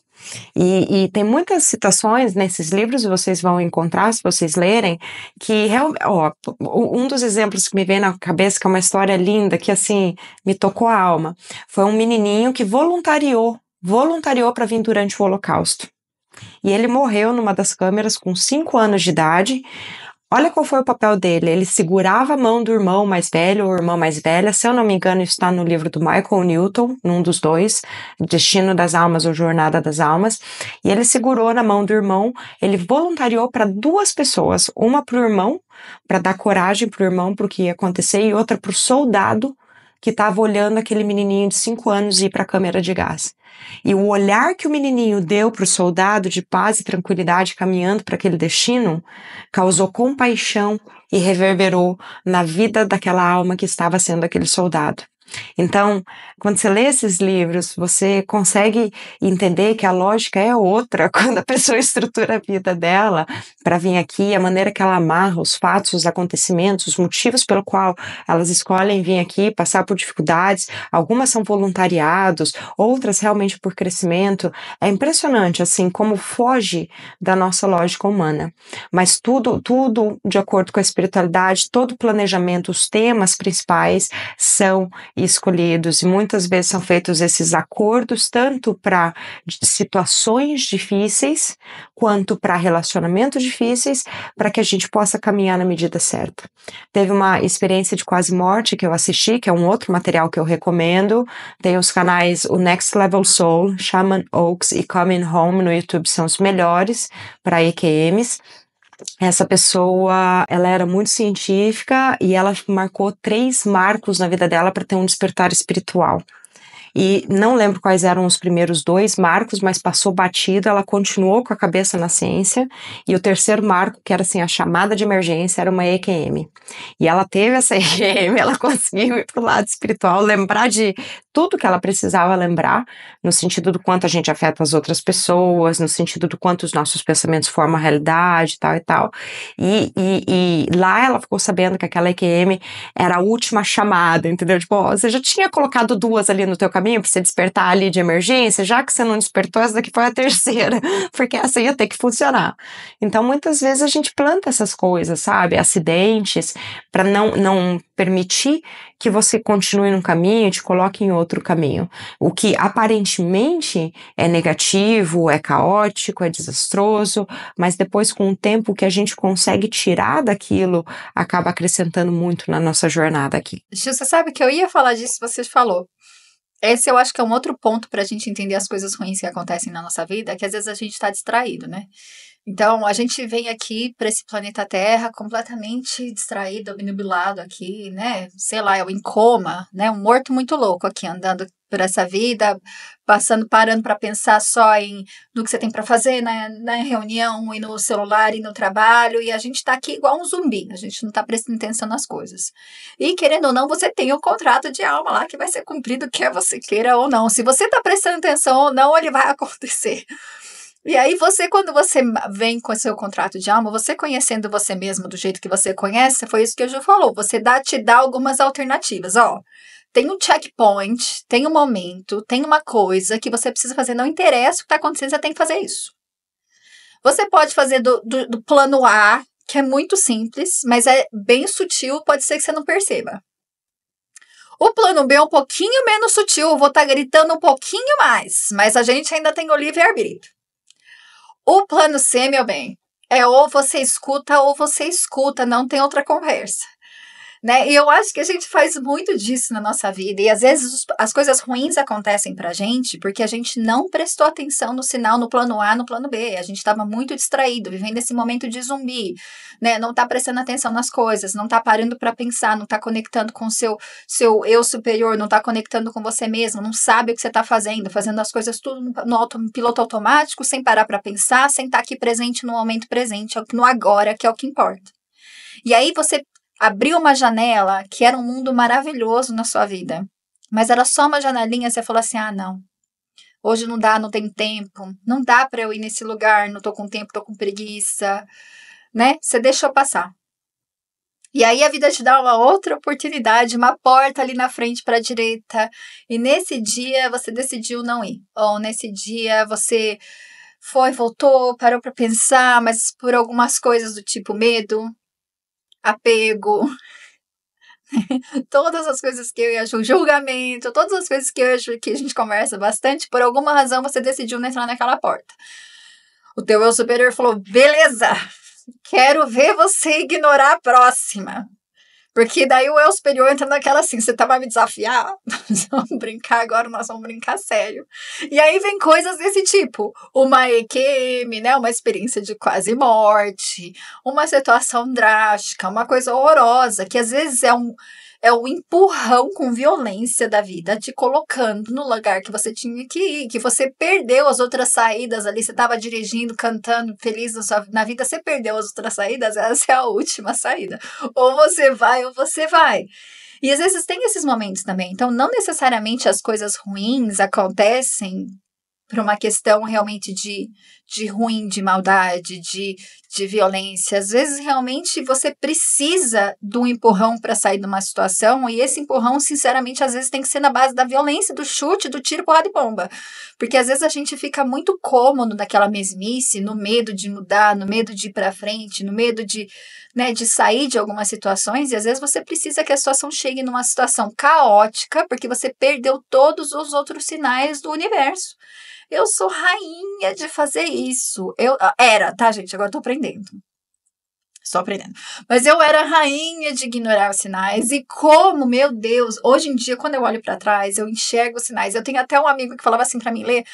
E, e, tem muitas citações nesses livros, vocês vão encontrar se vocês lerem, que realmente. ó, um dos exemplos que me vem na cabeça, que é uma história linda, que assim, me tocou a alma, foi um menininho que voluntariou, voluntariou para vir durante o Holocausto. E ele morreu numa das câmeras com 5 anos de idade, Olha qual foi o papel dele. Ele segurava a mão do irmão mais velho ou irmã mais velha. Se eu não me engano, está no livro do Michael Newton, num dos dois, Destino das Almas ou Jornada das Almas. E ele segurou na mão do irmão. Ele voluntariou para duas pessoas, uma para o irmão, para dar coragem para o irmão para o que ia acontecer, e outra para o soldado que estava olhando aquele menininho de 5 anos ir para a câmera de gás. E o olhar que o menininho deu para o soldado de paz e tranquilidade caminhando para aquele destino causou compaixão e reverberou na vida daquela alma que estava sendo aquele soldado. Então, quando você lê esses livros, você consegue entender que a lógica é outra [laughs] quando a pessoa estrutura a vida dela para vir aqui, a maneira que ela amarra os fatos, os acontecimentos, os motivos pelo qual elas escolhem vir aqui, passar por dificuldades. Algumas são voluntariados, outras realmente por crescimento. É impressionante assim como foge da nossa lógica humana. Mas tudo, tudo de acordo com a espiritualidade, todo o planejamento, os temas principais são escolhidos e muitas vezes são feitos esses acordos tanto para situações difíceis quanto para relacionamentos difíceis, para que a gente possa caminhar na medida certa. Teve uma experiência de quase morte que eu assisti, que é um outro material que eu recomendo. Tem os canais o Next Level Soul, Shaman Oaks e Coming Home no YouTube são os melhores para EQMs essa pessoa, ela era muito científica e ela marcou três marcos na vida dela para ter um despertar espiritual e não lembro quais eram os primeiros dois marcos, mas passou batido, ela continuou com a cabeça na ciência, e o terceiro marco, que era assim, a chamada de emergência, era uma EQM. E ela teve essa [laughs] EQM, ela conseguiu ir para o lado espiritual, lembrar de tudo que ela precisava lembrar, no sentido do quanto a gente afeta as outras pessoas, no sentido do quanto os nossos pensamentos formam a realidade, tal e tal. E, e, e lá ela ficou sabendo que aquela EQM era a última chamada, entendeu? Tipo, ó, você já tinha colocado duas ali no teu caminho, caminho para você despertar ali de emergência, já que você não despertou, essa daqui foi a terceira, [laughs] porque essa ia ter que funcionar. Então, muitas vezes a gente planta essas coisas, sabe? Acidentes, para não, não permitir que você continue num caminho e te coloque em outro caminho. O que aparentemente é negativo, é caótico, é desastroso, mas depois, com o tempo que a gente consegue tirar daquilo, acaba acrescentando muito na nossa jornada aqui. Você sabe que eu ia falar disso, você falou. Esse eu acho que é um outro ponto para a gente entender as coisas ruins que acontecem na nossa vida, que às vezes a gente está distraído, né? Então, a gente vem aqui para esse planeta Terra completamente distraído, obnubilado aqui, né? Sei lá, é o em coma, né? Um morto muito louco aqui andando por essa vida, passando, parando para pensar só em no que você tem para fazer na, né? na reunião e no celular e no trabalho, e a gente está aqui igual um zumbi, a gente não está prestando atenção nas coisas. E querendo ou não, você tem o um contrato de alma lá que vai ser cumprido, quer você queira ou não. Se você está prestando atenção ou não, ele vai [laughs] acontecer. E aí você, quando você vem com o seu contrato de alma, você conhecendo você mesmo do jeito que você conhece, foi isso que eu já falou, você dá, te dá algumas alternativas, ó. Tem um checkpoint, tem um momento, tem uma coisa que você precisa fazer, não interessa o que está acontecendo, você tem que fazer isso. Você pode fazer do, do, do plano A, que é muito simples, mas é bem sutil, pode ser que você não perceba. O plano B é um pouquinho menos sutil, vou estar tá gritando um pouquinho mais, mas a gente ainda tem o livre-arbítrio. O plano C, meu bem, é ou você escuta ou você escuta, não tem outra conversa. Né? E eu acho que a gente faz muito disso na nossa vida. E às vezes as coisas ruins acontecem pra gente porque a gente não prestou atenção no sinal no plano A, no plano B. A gente estava muito distraído, vivendo esse momento de zumbi, né? Não tá prestando atenção nas coisas, não tá parando para pensar, não tá conectando com seu seu eu superior, não tá conectando com você mesmo, não sabe o que você tá fazendo, fazendo as coisas tudo no, no auto, piloto automático, sem parar para pensar, sem estar tá aqui presente no momento presente, é no agora, que é o que importa. E aí você abriu uma janela que era um mundo maravilhoso na sua vida, mas era só uma janelinha, você falou assim: ah, não. Hoje não dá, não tem tempo, não dá para eu ir nesse lugar, não tô com tempo, tô com preguiça, né? Você deixou passar. E aí a vida te dá uma outra oportunidade, uma porta ali na frente para a direita. E nesse dia você decidiu não ir. Ou nesse dia você foi, voltou, parou para pensar, mas por algumas coisas do tipo medo, apego, [laughs] todas as coisas que eu e a Ju, julgamento, todas as coisas que eu e a Ju, que a gente conversa bastante, por alguma razão você decidiu não entrar naquela porta. O teu eu superior falou: beleza, quero ver você ignorar a próxima. Porque daí o eu superior entra naquela assim, você estava tá me desafiar? [laughs] Nós vamos brincar agora, nós vamos brincar sério. E aí vem coisas desse tipo. Uma EQM, né? Uma experiência de quase morte, uma situação drástica, uma coisa horrorosa, que às vezes é um é o empurrão com violência da vida, te colocando no lugar que você tinha que ir, que você perdeu as outras saídas ali, você estava dirigindo, cantando, feliz na, sua, na vida, você perdeu as outras saídas, essa é a última saída. Ou você vai, ou você vai. E às vezes tem esses momentos também. Então, não necessariamente as coisas ruins acontecem para uma questão realmente de, de ruim, de maldade, de, de violência. Às vezes, realmente, você precisa de um empurrão para sair de uma situação, e esse empurrão, sinceramente, às vezes tem que ser na base da violência, do chute, do tiro, porrada e bomba. Porque às vezes a gente fica muito cômodo naquela mesmice, no medo de mudar, no medo de ir para frente, no medo de né, de sair de algumas situações e às vezes você precisa que a situação chegue numa situação caótica, porque você perdeu todos os outros sinais do universo. Eu sou rainha de fazer isso. Eu ah, era, tá, gente? Agora eu tô aprendendo. Estou aprendendo. Mas eu era rainha de ignorar os sinais. E como, meu Deus, hoje em dia, quando eu olho para trás, eu enxergo os sinais. Eu tenho até um amigo que falava assim para mim, Lê,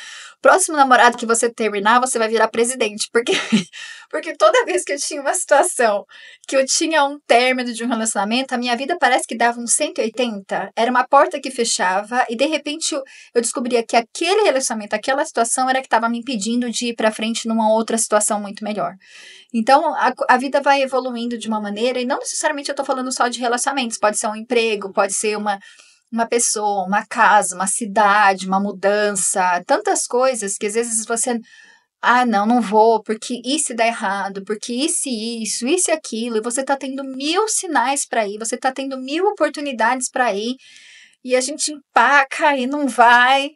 próximo namorado que você terminar, você vai virar presidente. Porque, [laughs] porque toda vez que eu tinha uma situação que eu tinha um término de um relacionamento, a minha vida parece que dava um 180. Era uma porta que fechava e de repente eu, eu descobria que aquele relacionamento, aquela situação era que estava me impedindo de ir para frente numa outra situação muito melhor. Então a, a vida vai evoluindo de uma maneira e não necessariamente eu tô falando só de relacionamentos, pode ser um emprego, pode ser uma uma pessoa, uma casa, uma cidade, uma mudança, tantas coisas que às vezes você ah, não, não vou, porque isso dá errado, porque isso e isso, isso e aquilo, e você tá tendo mil sinais para ir, você tá tendo mil oportunidades para ir, e a gente empaca e não vai,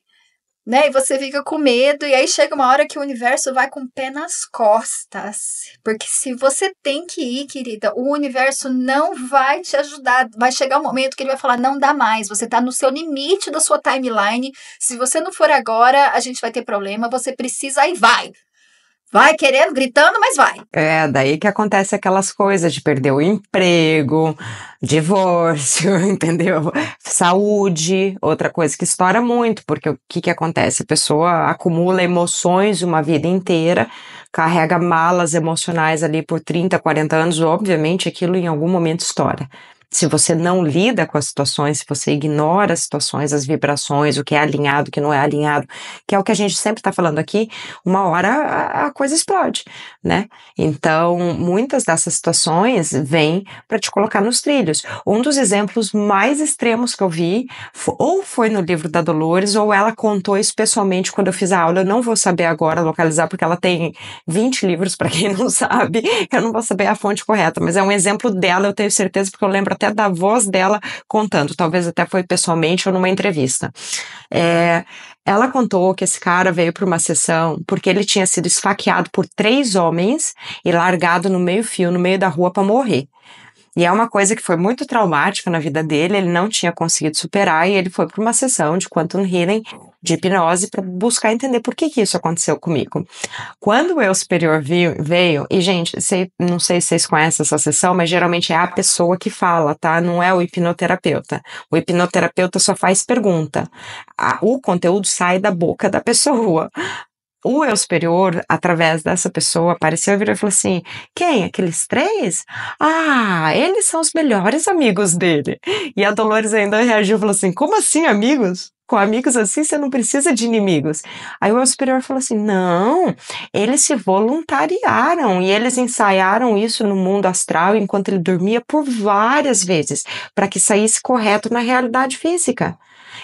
né? E você fica com medo, e aí chega uma hora que o universo vai com o pé nas costas. Porque se você tem que ir, querida, o universo não vai te ajudar. Vai chegar um momento que ele vai falar: não dá mais, você tá no seu limite da sua timeline. Se você não for agora, a gente vai ter problema, você precisa e vai. Vai querendo, gritando, mas vai. É, daí que acontece aquelas coisas de perder o emprego, divórcio, [laughs] entendeu? Saúde, outra coisa que estoura muito, porque o que, que acontece? A pessoa acumula emoções uma vida inteira, carrega malas emocionais ali por 30, 40 anos, obviamente aquilo em algum momento estoura. Se você não lida com as situações, se você ignora as situações, as vibrações, o que é alinhado, o que não é alinhado, que é o que a gente sempre está falando aqui, uma hora a, a coisa explode, né? Então, muitas dessas situações vêm para te colocar nos trilhos. Um dos exemplos mais extremos que eu vi, ou foi no livro da Dolores, ou ela contou isso pessoalmente quando eu fiz a aula. Eu não vou saber agora localizar, porque ela tem 20 livros, para quem não [laughs] sabe. Eu não vou saber a fonte correta, mas é um exemplo dela, eu tenho certeza, porque eu lembro até da voz dela contando, talvez até foi pessoalmente ou numa entrevista. É, ela contou que esse cara veio para uma sessão porque ele tinha sido esfaqueado por três homens e largado no meio-fio, no meio da rua, para morrer. E é uma coisa que foi muito traumática na vida dele, ele não tinha conseguido superar e ele foi para uma sessão de quantum healing, de hipnose, para buscar entender por que, que isso aconteceu comigo. Quando o eu superior veio, veio e gente, sei, não sei se vocês conhecem essa sessão, mas geralmente é a pessoa que fala, tá? Não é o hipnoterapeuta. O hipnoterapeuta só faz pergunta. A, o conteúdo sai da boca da pessoa o eu superior, através dessa pessoa, apareceu e virou e falou assim: quem? Aqueles três? Ah, eles são os melhores amigos dele. E a Dolores ainda reagiu e falou assim: como assim, amigos? com amigos assim, você não precisa de inimigos. Aí o meu superior falou assim: não, eles se voluntariaram e eles ensaiaram isso no mundo astral enquanto ele dormia por várias vezes, para que saísse correto na realidade física.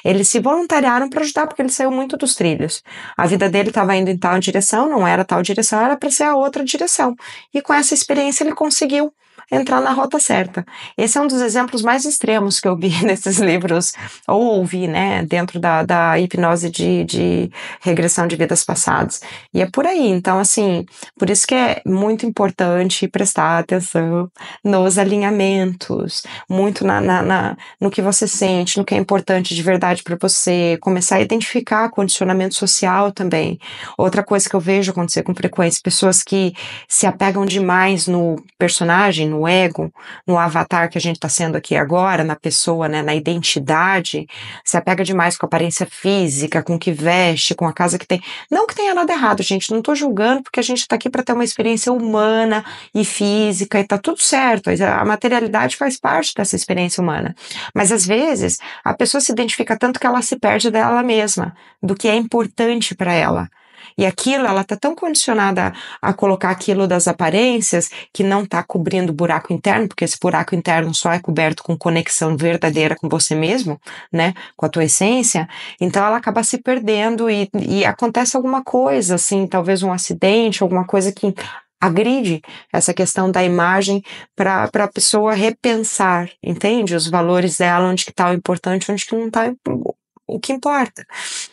Eles se voluntariaram para ajudar porque ele saiu muito dos trilhos. A vida dele estava indo em tal direção, não era tal direção, era para ser a outra direção. E com essa experiência ele conseguiu entrar na rota certa. Esse é um dos exemplos mais extremos que eu vi [laughs] nesses livros, ou ouvi, né, dentro da, da hipnose de, de regressão de vidas passadas. E é por aí. Então, assim, por isso que é muito importante prestar atenção nos alinhamentos, muito na, na, na no que você sente, no que é importante de verdade para você, começar a identificar condicionamento social também. Outra coisa que eu vejo acontecer com frequência, pessoas que se apegam demais no personagem, no ego, no avatar que a gente está sendo aqui agora, na pessoa, né, na identidade, se apega demais com a aparência física, com o que veste, com a casa que tem. Não que tenha nada errado, gente, não estou julgando, porque a gente está aqui para ter uma experiência humana e física, e tá tudo certo. A materialidade faz parte dessa experiência humana. Mas às vezes a pessoa se identifica tanto que ela se perde dela mesma, do que é importante para ela. E aquilo, ela está tão condicionada a, colocar aquilo das aparências que não está cobrindo o buraco interno, porque esse buraco interno só é coberto com conexão verdadeira com você mesmo, né? Com a tua essência. Então ela acaba se perdendo e, e acontece alguma coisa, assim, talvez um acidente, alguma coisa que agride essa questão da imagem para a pessoa repensar, entende? Os valores dela, onde que está o importante, onde que não está o que importa.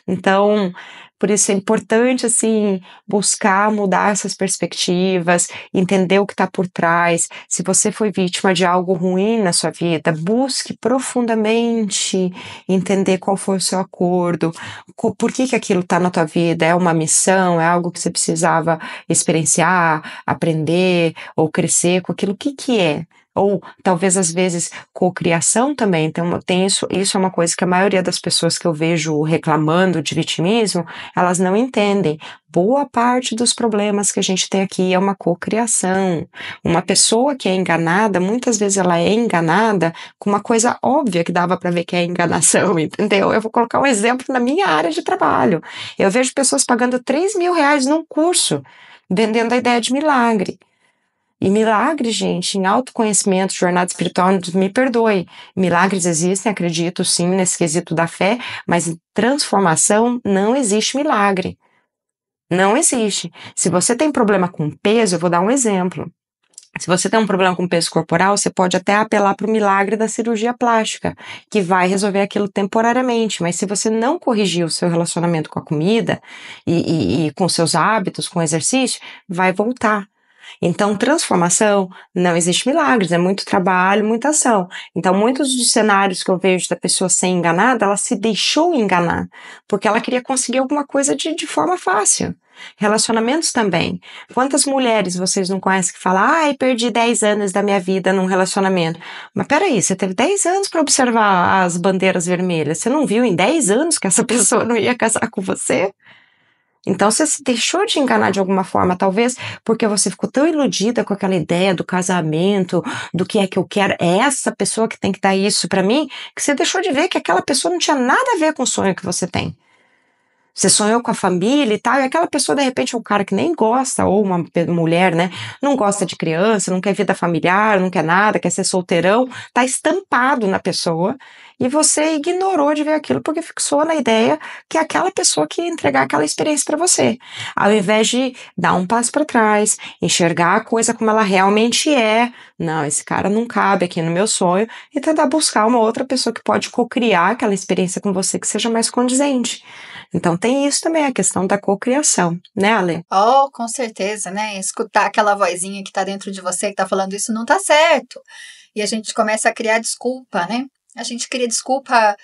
Então, por isso é importante, assim, buscar mudar essas perspectivas, entender o que está por trás. Se você foi vítima de algo ruim na sua vida, busque profundamente entender qual foi o seu acordo, por que, que aquilo está na tua vida. É uma missão, é algo que você precisava experienciar, aprender ou crescer com aquilo. O que, que é? ou talvez às vezes cocriação também. Então, tem isso, isso é uma coisa que a maioria das pessoas que eu vejo reclamando de vitimismo, elas não entendem. Boa parte dos problemas que a gente tem aqui é uma cocriação. Uma pessoa que é enganada, muitas vezes ela é enganada com uma coisa óbvia que dava para ver que é enganação, [laughs] entendeu? Eu vou colocar um exemplo na minha área de trabalho. Eu vejo pessoas pagando 3 mil reais num curso, vendendo a ideia de milagre. E milagre, gente, em autoconhecimento, jornada espiritual, me perdoe. Milagres existem, acredito sim, nesse quesito da fé, mas em transformação não existe milagre. Não existe. Se você tem problema com peso, eu vou dar um exemplo. Se você tem um problema com peso corporal, você pode até apelar para o milagre da cirurgia plástica, que vai resolver aquilo temporariamente. Mas se você não corrigir o seu relacionamento com a comida e, e, e com seus hábitos, com o exercício, vai voltar. Então, transformação não existe milagres, é muito trabalho, muita ação. Então, muitos dos cenários que eu vejo da pessoa ser enganada, ela se deixou enganar, porque ela queria conseguir alguma coisa de, de forma fácil. Relacionamentos também. Quantas mulheres vocês não conhecem que falam, ai, perdi 10 anos da minha vida num relacionamento? Mas peraí, você teve 10 anos para observar as bandeiras vermelhas. Você não viu em 10 anos que essa [laughs] pessoa não ia casar com você? Então você se deixou de enganar de alguma forma, talvez porque você ficou tão iludida com aquela ideia do casamento, do que é que eu quero, é essa pessoa que tem que dar isso para mim, que você deixou de ver que aquela pessoa não tinha nada a ver com o sonho que você tem. Você sonhou com a família e tal, e aquela pessoa de repente é um cara que nem gosta, ou uma mulher, né? Não gosta de criança, não quer vida familiar, não quer nada, quer ser solteirão, tá estampado na pessoa, e você ignorou de ver aquilo porque fixou na ideia que é aquela pessoa que ia entregar aquela experiência para você. Ao invés de dar um passo para trás, enxergar a coisa como ela realmente é, não, esse cara não cabe aqui no meu sonho, e tentar buscar uma outra pessoa que pode co-criar aquela experiência com você que seja mais condizente. Então tem isso também, a questão da cocriação, né, Ale? Oh, com certeza, né? Escutar aquela vozinha que tá dentro de você que tá falando isso não tá certo. E a gente começa a criar desculpa, né? A gente cria desculpa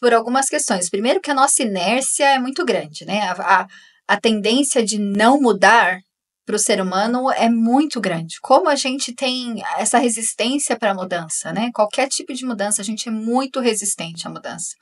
por algumas questões. Primeiro que a nossa inércia é muito grande, né? A, a, a tendência de não mudar para o ser humano é muito grande. Como a gente tem essa resistência para a mudança, né? Qualquer tipo de mudança, a gente é muito resistente à mudança.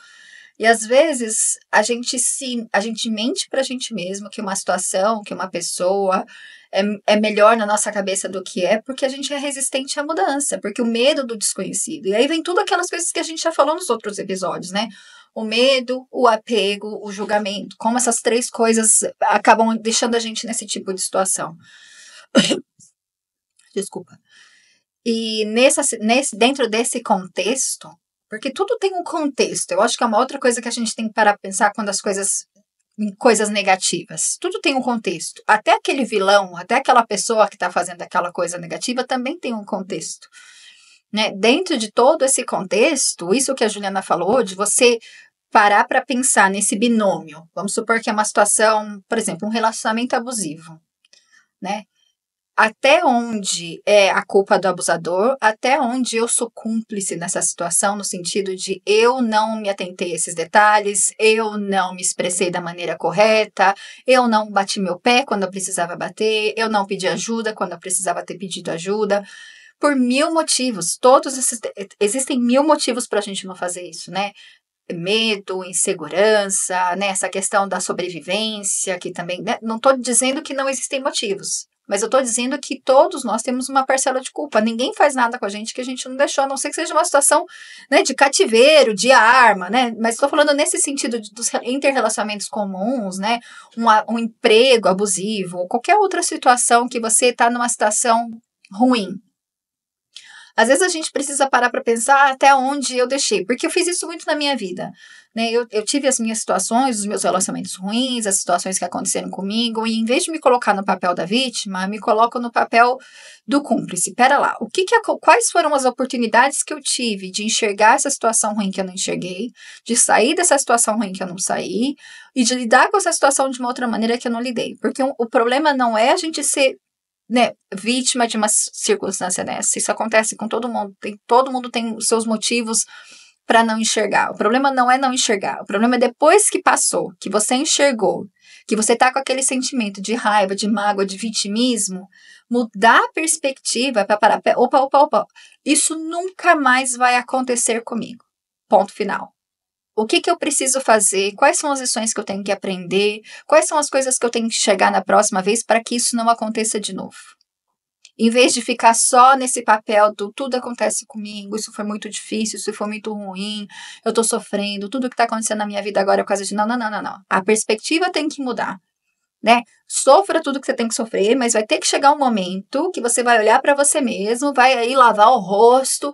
E às vezes a gente se a gente mente pra gente mesmo que uma situação, que uma pessoa é, é melhor na nossa cabeça do que é, porque a gente é resistente à mudança, porque o medo do desconhecido. E aí vem tudo aquelas coisas que a gente já falou nos outros episódios, né? O medo, o apego, o julgamento. Como essas três coisas acabam deixando a gente nesse tipo de situação. [coughs] Desculpa. E nessa, nesse, dentro desse contexto, porque tudo tem um contexto. Eu acho que é uma outra coisa que a gente tem que parar para pensar quando as coisas em coisas negativas. Tudo tem um contexto. Até aquele vilão, até aquela pessoa que está fazendo aquela coisa negativa também tem um contexto. Né? Dentro de todo esse contexto, isso que a Juliana falou, de você parar para pensar nesse binômio. Vamos supor que é uma situação, por exemplo, um relacionamento abusivo. Né? até onde é a culpa do abusador, até onde eu sou cúmplice nessa situação, no sentido de eu não me atentei a esses detalhes, eu não me expressei da maneira correta, eu não bati meu pé quando eu precisava bater, eu não pedi ajuda quando eu precisava ter pedido ajuda. Por mil motivos, todos esses, existem mil motivos para a gente não fazer isso, né? medo, insegurança, né? essa questão da sobrevivência, que também, né? não estou dizendo que não existem motivos, mas eu estou dizendo que todos nós temos uma parcela de culpa. Ninguém faz nada com a gente que a gente não deixou, a não ser que seja uma situação né, de cativeiro, de arma, né? Mas estou falando nesse sentido de, dos interrelacionamentos comuns, né? Um, um emprego abusivo, ou qualquer outra situação que você está numa situação ruim. Às vezes a gente precisa parar para pensar até onde eu deixei, porque eu fiz isso muito na minha vida. Né? Eu, eu tive as minhas situações, os meus relacionamentos ruins, as situações que aconteceram comigo, e em vez de me colocar no papel da vítima, me coloco no papel do cúmplice. Pera lá, o que que, quais foram as oportunidades que eu tive de enxergar essa situação ruim que eu não enxerguei, de sair dessa situação ruim que eu não saí, e de lidar com essa situação de uma outra maneira que eu não lidei? Porque o problema não é a gente ser né, vítima de uma circunstância dessa. Isso acontece com todo mundo. Tem, todo mundo tem os seus motivos para não enxergar. O problema não é não enxergar. O problema é depois que passou, que você enxergou, que você tá com aquele sentimento de raiva, de mágoa, de vitimismo, mudar a perspectiva para parar. Opa, opa, opa. Isso nunca mais vai acontecer comigo. Ponto final o que, que eu preciso fazer, quais são as lições que eu tenho que aprender, quais são as coisas que eu tenho que chegar na próxima vez para que isso não aconteça de novo. Em vez de ficar só nesse papel do tudo acontece comigo, isso foi muito difícil, isso foi muito ruim, eu estou sofrendo, tudo que está acontecendo na minha vida agora é por causa de não, não, não, não, não. A perspectiva tem que mudar. Né? Sofra tudo que você tem que sofrer, mas vai ter que chegar um momento que você vai olhar para você mesmo, vai aí lavar o rosto,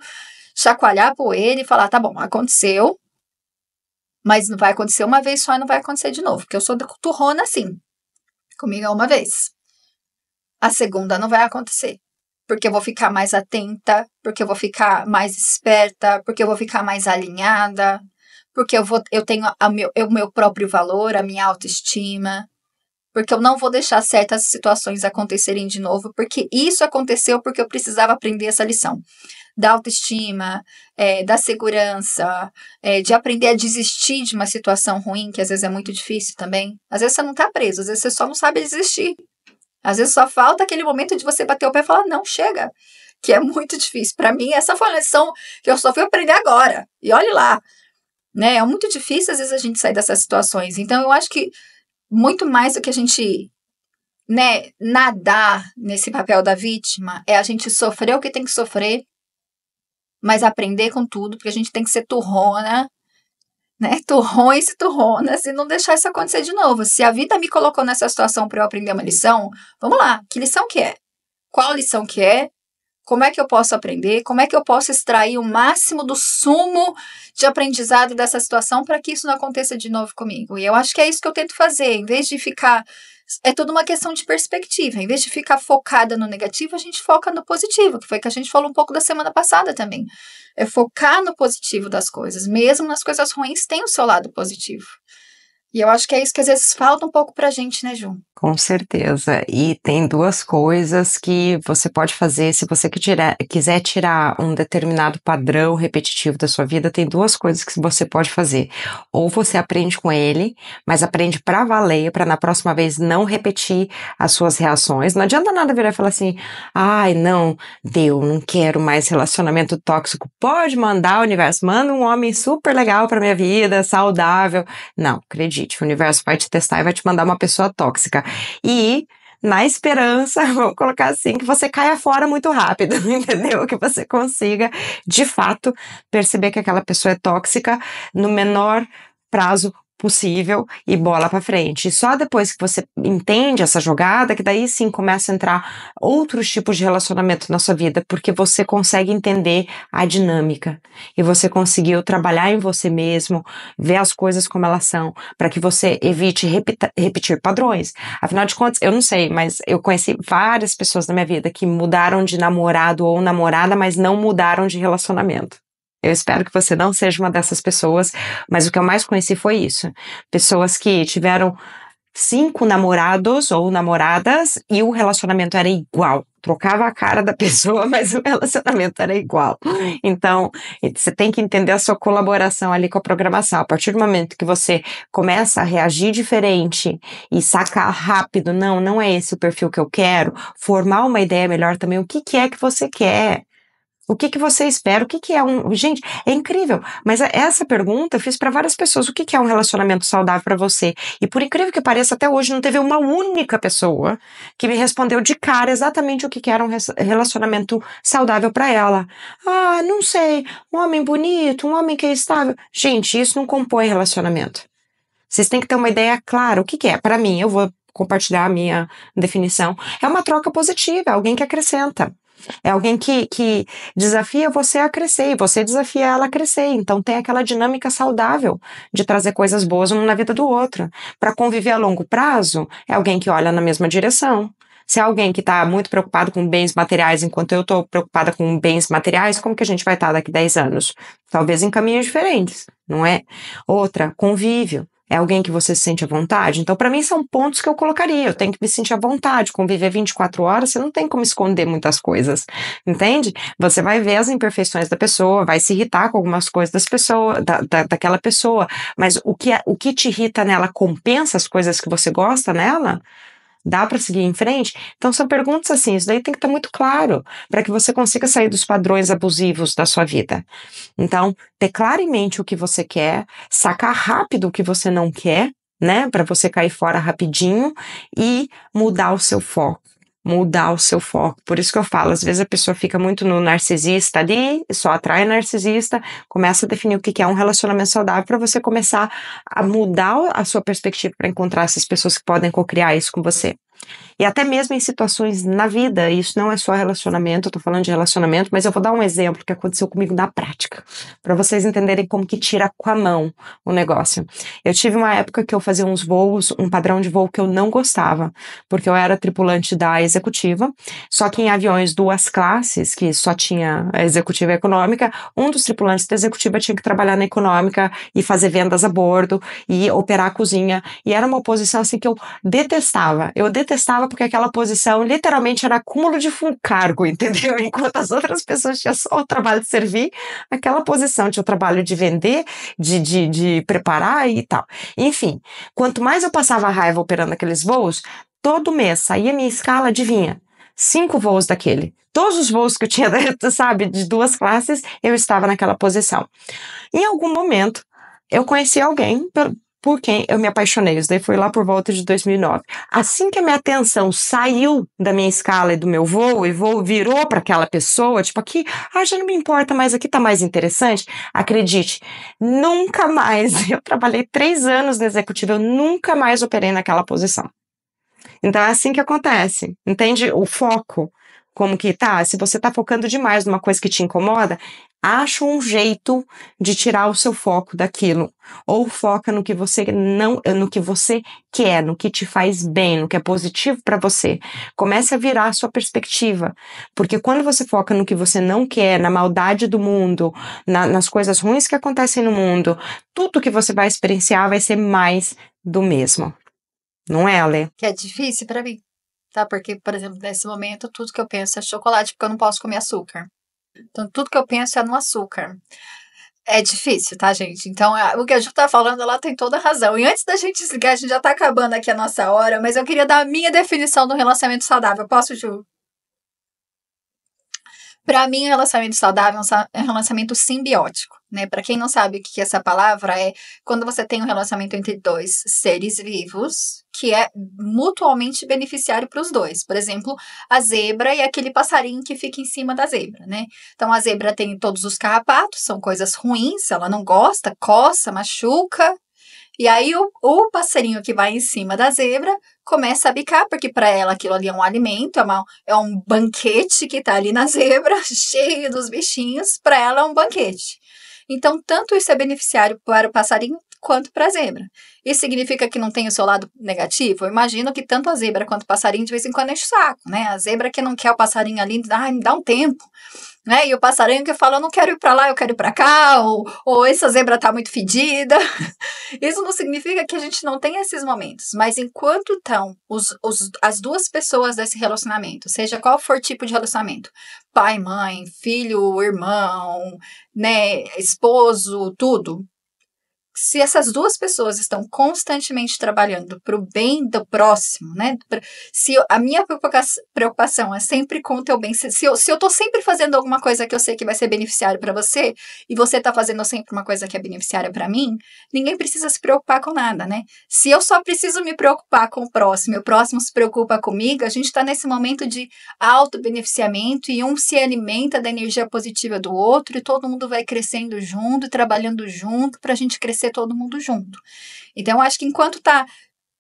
chacoalhar a poeira e falar: tá bom, aconteceu, mas não vai acontecer uma vez só e não vai acontecer de novo, porque eu sou turrona assim. Comigo é uma vez. A segunda não vai acontecer, porque eu vou ficar mais atenta, porque eu vou ficar mais esperta, porque eu vou ficar mais alinhada, porque eu, vou, eu tenho o meu, meu próprio valor, a minha autoestima, porque eu não vou deixar certas situações acontecerem de novo, porque isso aconteceu porque eu precisava aprender essa lição da autoestima, é, da segurança, é, de aprender a desistir de uma situação ruim, que às vezes é muito difícil também. Às vezes você não está preso, às vezes você só não sabe desistir. Às vezes só falta aquele momento de você bater o pé e falar, não, chega, que é muito difícil. Para mim, essa foi uma lição que eu só fui aprender agora. E olhe lá, né? É muito difícil, às vezes, a gente sair dessas situações. Então, eu acho que muito mais do que a gente né, nadar nesse papel da vítima é a gente sofrer o que tem que sofrer mas aprender com tudo, porque a gente tem que ser turrona, né? [laughs] Turrões e turronas e não deixar isso acontecer de novo. Se a vida me colocou nessa situação para eu aprender uma lição, vamos lá, que lição que é? Qual lição que é? Como é que eu posso aprender? Como é que eu posso extrair o máximo do sumo de aprendizado dessa situação para que isso não aconteça de novo comigo? E eu acho que é isso que eu tento fazer, em vez de ficar é toda uma questão de perspectiva. Em vez de ficar focada no negativo, a gente foca no positivo, que foi que a gente falou um pouco da semana passada também. É focar no positivo das coisas, mesmo nas coisas ruins tem o seu lado positivo. E eu acho que é isso que às vezes falta um pouco pra gente, né, Ju? Com certeza. E tem duas coisas que você pode fazer se você quiser tirar um determinado padrão repetitivo da sua vida, tem duas coisas que você pode fazer. Ou você aprende com ele, mas aprende pra valer, pra na próxima vez não repetir as suas reações. Não adianta nada virar e falar assim: ai, não, deu, não quero mais relacionamento tóxico. Pode mandar o universo, manda um homem super legal pra minha vida, saudável. Não, acredito o universo vai te testar e vai te mandar uma pessoa tóxica. E na esperança, [laughs] vamos colocar assim, que você caia fora muito rápido, [laughs] entendeu? Que você consiga, de fato, perceber que aquela pessoa é tóxica no menor prazo possível e bola para frente. E só depois que você entende essa jogada que daí sim começa a entrar outros tipos de relacionamento na sua vida, porque você consegue entender a dinâmica e você conseguiu trabalhar em você mesmo, ver as coisas como elas são, para que você evite repita, repetir padrões. Afinal de contas, eu não sei, mas eu conheci várias pessoas na minha vida que mudaram de namorado ou namorada, mas não mudaram de relacionamento. Eu espero que você não seja uma dessas pessoas, mas o que eu mais conheci foi isso. Pessoas que tiveram cinco namorados ou namoradas e o relacionamento era igual. Trocava a cara da pessoa, [laughs] mas o relacionamento era igual. Então, você tem que entender a sua colaboração ali com a programação. A partir do momento que você começa a reagir diferente e sacar rápido, não, não é esse o perfil que eu quero, formar uma ideia melhor também, o que, que é que você quer? O que, que você espera? O que, que é um. Gente, é incrível. Mas essa pergunta eu fiz para várias pessoas. O que, que é um relacionamento saudável para você? E por incrível que pareça, até hoje não teve uma única pessoa que me respondeu de cara exatamente o que, que era um relacionamento saudável para ela. Ah, não sei. Um homem bonito, um homem que é estável. Gente, isso não compõe relacionamento. Vocês têm que ter uma ideia clara. O que, que é? Para mim, eu vou compartilhar a minha definição. É uma troca positiva, é alguém que acrescenta. É alguém que, que desafia você a crescer e você desafia ela a crescer. Então tem aquela dinâmica saudável de trazer coisas boas uma na vida do outro. Para conviver a longo prazo, é alguém que olha na mesma direção. Se é alguém que está muito preocupado com bens materiais, enquanto eu estou preocupada com bens materiais, como que a gente vai estar tá daqui 10 anos? Talvez em caminhos diferentes, não é? Outra, convívio. É alguém que você se sente à vontade? Então, para mim, são pontos que eu colocaria. Eu tenho que me sentir à vontade. Conviver 24 horas, você não tem como esconder muitas coisas, entende? Você vai ver as imperfeições da pessoa, vai se irritar com algumas coisas das pessoa, da, da, daquela pessoa, mas o que, é, o que te irrita nela compensa as coisas que você gosta nela? Dá para seguir em frente? Então são perguntas assim, isso daí tem que estar tá muito claro para que você consiga sair dos padrões abusivos da sua vida. Então, ter claramente o que você quer, sacar rápido o que você não quer, né, para você cair fora rapidinho e mudar o seu foco mudar o seu foco. Por isso que eu falo, às uhum. vezes a pessoa fica muito no narcisista ali, só atrai narcisista, começa a definir o que é um relacionamento saudável para você começar a mudar a sua perspectiva para encontrar essas pessoas que podem cocriar isso com você. E até mesmo em situações na vida, isso não é só relacionamento, eu tô falando de relacionamento, mas eu vou dar um exemplo que aconteceu comigo na prática, para vocês entenderem como que tira com a mão o negócio. Eu tive uma época que eu fazia uns voos, um padrão de voo que eu não gostava, porque eu era tripulante da executiva, só que em aviões duas classes, que só tinha a executiva e a econômica, um dos tripulantes da executiva tinha que trabalhar na econômica e fazer vendas a bordo e operar a cozinha, e era uma posição assim que eu detestava. Eu detestava porque aquela posição literalmente era acúmulo de um cargo, entendeu? [laughs] Enquanto as outras pessoas tinham só o trabalho de servir, aquela posição tinha o trabalho de vender, de, de, de preparar e tal. Enfim, quanto mais eu passava raiva operando aqueles voos, todo mês saía minha escala, adivinha? cinco voos daquele. Todos os voos que eu tinha, [laughs] sabe, de duas classes, eu estava naquela posição. Em algum momento, eu conheci alguém, por quem eu me apaixonei. Isso daí foi lá por volta de 2009. Assim que a minha atenção saiu da minha escala e do meu voo, e voo virou para aquela pessoa, tipo, aqui, ah, já não me importa mais, aqui tá mais interessante. Acredite, nunca mais. [laughs] Eu trabalhei três anos no executivo, eu nunca mais operei naquela posição. Então é assim que acontece. Entende o foco? Como que tá? Se você tá focando demais numa coisa que te incomoda, acha um jeito de tirar o seu foco daquilo. Ou foca no que você não, no que você quer, no que te faz bem, no que é positivo para você. Comece a virar a sua perspectiva. Porque quando você foca no que você não quer, na maldade do mundo, na, nas coisas ruins que acontecem no mundo, tudo que você vai experienciar vai ser mais do mesmo. Não é, Ale? Que é difícil para mim. Tá? Porque, por exemplo, nesse momento, tudo que eu penso é chocolate, porque eu não posso comer açúcar. Então, tudo que eu penso é no açúcar. É difícil, tá, gente? Então, é, o que a Ju tá falando, ela tem toda razão. E antes da gente desligar, a gente já tá acabando aqui a nossa hora, mas eu queria dar a minha definição do relacionamento saudável. Posso, Ju? Para mim, o relacionamento saudável é um é relacionamento simbiótico, né? Para quem não sabe o que é essa palavra é, quando você tem um relacionamento entre dois seres vivos, que é mutualmente beneficiário para os dois. Por exemplo, a zebra e aquele passarinho que fica em cima da zebra, né? Então a zebra tem todos os carrapatos, são coisas ruins, ela não gosta, coça, machuca. E aí o, o passarinho que vai em cima da zebra começa a bicar, porque para ela aquilo ali é um alimento, é, uma, é um banquete que está ali na zebra, [laughs] cheio dos bichinhos, para ela é um banquete. Então, tanto isso é beneficiário para o passarinho quanto para a zebra. Isso significa que não tem o seu lado negativo? Eu imagino que tanto a zebra quanto o passarinho de vez em quando enche o saco, né? A zebra que não quer o passarinho ali, ah, me dá um tempo, né? E o passarinho que fala, eu não quero ir para lá, eu quero ir para cá, ou, ou essa zebra tá muito fedida. [laughs] Isso não significa que a gente não tenha esses momentos, mas enquanto estão os, os, as duas pessoas desse relacionamento, seja qual for tipo de relacionamento, pai, mãe, filho, irmão, né, esposo, tudo, se essas duas pessoas estão constantemente trabalhando para o bem do próximo, né? Se a minha preocupação é sempre com o teu bem, se eu, se eu sempre fazendo alguma coisa que eu sei que vai ser beneficiário para você, e você está fazendo sempre uma coisa que é beneficiária para mim, ninguém precisa se preocupar com nada, né? Se eu só preciso me preocupar com o próximo e o próximo se preocupa comigo, a gente está nesse momento de auto-beneficiamento e um se alimenta da energia positiva do outro e todo mundo vai crescendo junto e trabalhando junto para a gente crescer ser todo mundo junto. Então, acho que enquanto está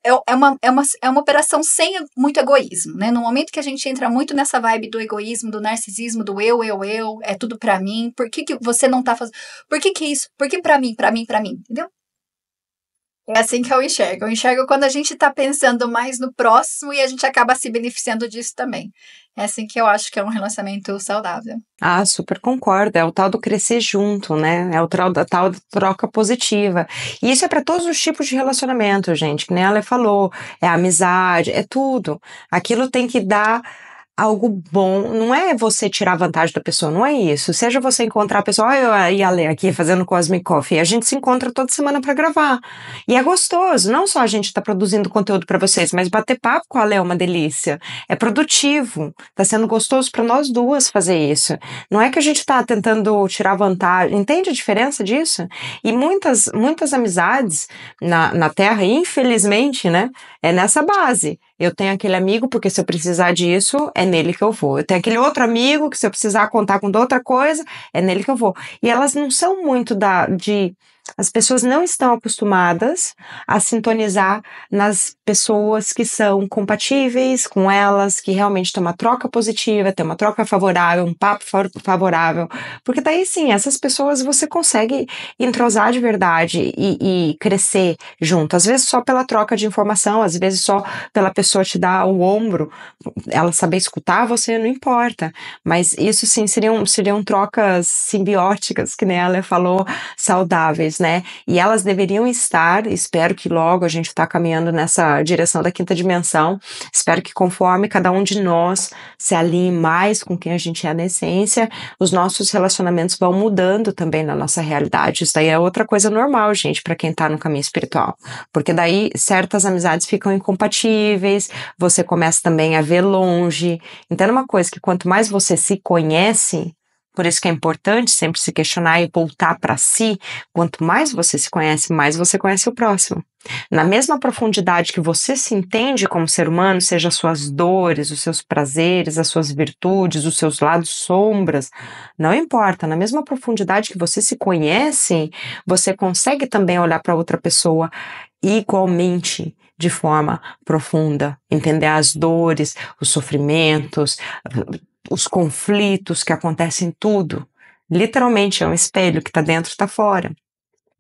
é, é uma, é, uma, é uma operação sem muito egoísmo, né? No momento que a gente entra muito nessa vibe do egoísmo, do narcisismo, do eu, eu, eu, é tudo para mim, por que, que você não tá fazendo, por que que isso, por que pra mim, pra mim, pra mim, entendeu? É assim que eu enxergo. Eu enxergo quando a gente está pensando mais no próximo e a gente acaba se beneficiando disso também. É assim que eu acho que é um relacionamento saudável. Ah, super concordo. É o tal do crescer junto, né? É o tal da tal da troca positiva. E isso é para todos os tipos de relacionamento, gente. Que nem ela falou. É amizade, é tudo. Aquilo tem que dar algo bom. Não é você tirar vantagem da pessoa, não é isso. Seja você encontrar a pessoa, olha eu aí a Lê aqui fazendo Cosmic Coffee, a gente se encontra toda semana para gravar. E é gostoso, não só a gente está produzindo conteúdo para vocês, mas bater papo com a Lé é uma delícia. É produtivo, está sendo gostoso para nós duas fazer isso. Não é que a gente está tentando tirar vantagem, entende a diferença disso? E muitas, muitas amizades na, na Terra, infelizmente, né, é nessa base. Eu tenho aquele amigo, porque se eu precisar disso, é nele que eu vou. Eu tenho aquele outro amigo, que se eu precisar contar com outra coisa, é nele que eu vou. E elas não são muito da, de as pessoas não estão acostumadas a sintonizar nas pessoas que são compatíveis com elas, que realmente tem uma troca positiva, tem uma troca favorável, um papo favorável. Porque daí sim, essas pessoas você consegue entrosar de verdade e, e crescer junto. Às vezes só pela troca de informação, às vezes só pela pessoa te dar o ombro, ela saber escutar você, não importa. Mas isso sim seriam, seriam trocas simbióticas, que nem ela falou, saudáveis né? E elas deveriam estar, espero que logo a gente está caminhando nessa direção da quinta dimensão. Espero que conforme cada um de nós se alinhe mais com quem a gente é na essência, os nossos relacionamentos vão mudando também na nossa realidade. Isso daí é outra coisa normal, gente, para quem está no caminho espiritual. Porque daí certas amizades ficam incompatíveis, você começa também a ver longe. Entenda é uma coisa que quanto mais você se conhece, por isso que é importante sempre se questionar e voltar para si. Quanto mais você se conhece, mais você conhece o próximo. Na mesma profundidade que você se entende como ser humano, seja as suas dores, os seus prazeres, as suas virtudes, os seus lados sombras, não importa, na mesma profundidade que você se conhece, você consegue também olhar para outra pessoa igualmente de forma profunda, entender as dores, os sofrimentos, os conflitos que acontecem tudo. Literalmente é um espelho que está dentro e está fora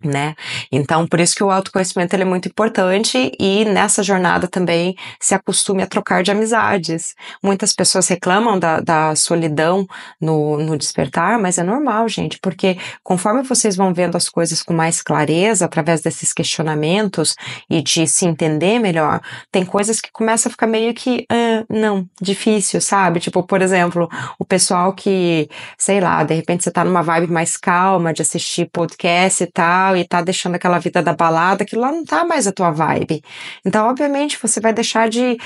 né? Então, por isso que o autoconhecimento ele é muito importante e nessa jornada também se acostume a trocar de amizades. Muitas pessoas reclamam da, da solidão no, no despertar, mas é normal, gente, porque conforme vocês vão vendo as coisas com mais clareza, através desses questionamentos e de se entender melhor, tem coisas que começa a ficar meio que, ah, não, difícil, sabe? Tipo, por exemplo, o pessoal que, sei lá, de repente você tá numa vibe mais calma de assistir podcast e tal, e tá deixando aquela vida da balada, aquilo lá não tá mais a tua vibe. Então, obviamente, você vai deixar de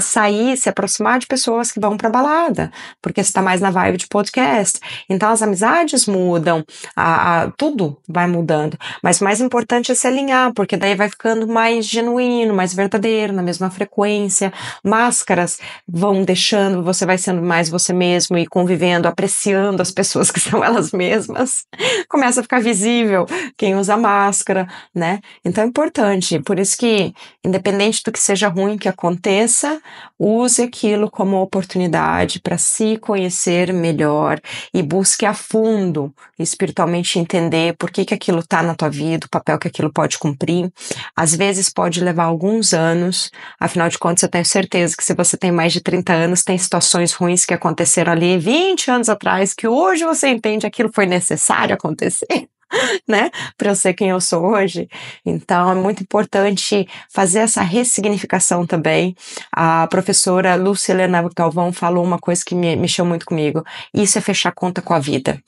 sair, se aproximar de pessoas que vão pra balada, porque você tá mais na vibe de podcast. Então, as amizades mudam, a, a tudo vai mudando. Mas o mais importante é se alinhar, porque daí vai ficando mais genuíno, mais verdadeiro, na mesma frequência. Máscaras vão deixando, você vai sendo mais você mesmo e convivendo, apreciando as pessoas que [laughs] são elas mesmas. Começa a ficar visível quem usa usar máscara, né? Então é importante, por isso que, independente do que seja ruim que aconteça, use aquilo como oportunidade para se conhecer melhor e busque a fundo espiritualmente entender por que, que aquilo está na tua vida, o papel que aquilo pode cumprir. Às vezes pode levar alguns anos, afinal de contas, eu tenho certeza que se você tem mais de 30 anos, tem situações ruins que aconteceram ali 20 anos atrás, que hoje você entende aquilo foi necessário acontecer. [laughs] né? Para eu ser quem eu sou hoje. Então é muito importante fazer essa ressignificação também. A professora Lúcia Helena Calvão falou uma coisa que me mexeu muito comigo. Isso é fechar conta com a vida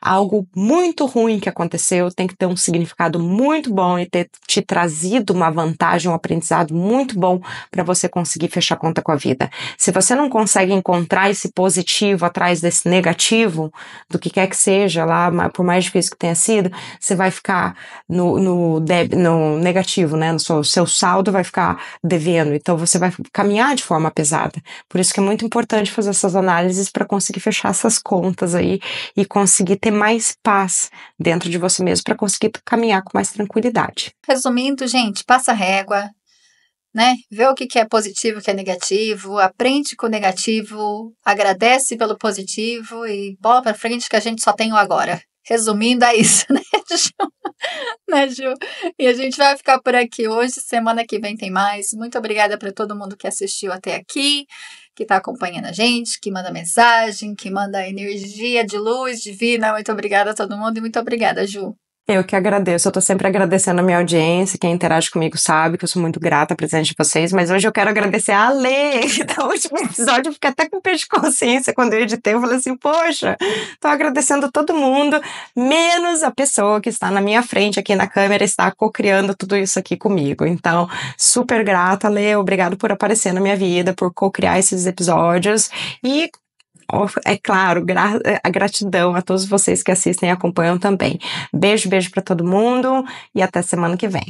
algo muito ruim que aconteceu tem que ter um significado muito bom e ter te trazido uma vantagem, um aprendizado muito bom para você conseguir fechar conta com a vida. Se você não consegue encontrar esse positivo atrás desse negativo, do que quer que seja lá, por mais difícil que tenha sido, você vai ficar no, no, deb, no negativo, né? No seu, seu saldo vai ficar devendo. Então você vai caminhar de forma pesada. Por isso que é muito importante fazer essas análises para conseguir fechar essas contas aí e conseguir conseguir ter mais paz dentro de você mesmo, para conseguir caminhar com mais tranquilidade. Resumindo, gente, passa régua, né? Vê o que, é positivo, o que é negativo, aprende com o negativo, agradece pelo positivo e bola para frente que a gente só tem o agora. Resumindo, é isso, [laughs] né, Ju? né, Ju? E a gente vai ficar por aqui hoje. Semana que vem tem mais. Muito obrigada para todo mundo que assistiu até aqui que está acompanhando a gente, que manda mensagem, que manda energia de luz divina. Muito obrigada a todo mundo e muito obrigada, Ju. Eu que agradeço. Eu tô sempre agradecendo a minha audiência. Quem interage comigo sabe que eu sou muito grata à presença de vocês. Mas hoje eu quero agradecer a Lê, que no [laughs] último episódio eu fiquei até com peso de consciência quando eu editei. Eu falei assim, poxa, tô agradecendo todo mundo, menos a pessoa que está na minha frente aqui na câmera, está co-criando tudo isso aqui comigo. Então, super grata, Lê. Obrigado por aparecer na minha vida, por co-criar esses episódios. E é claro, gra é, a gratidão a todos vocês que assistem e acompanham também. Beijo, beijo para todo mundo e até semana que vem.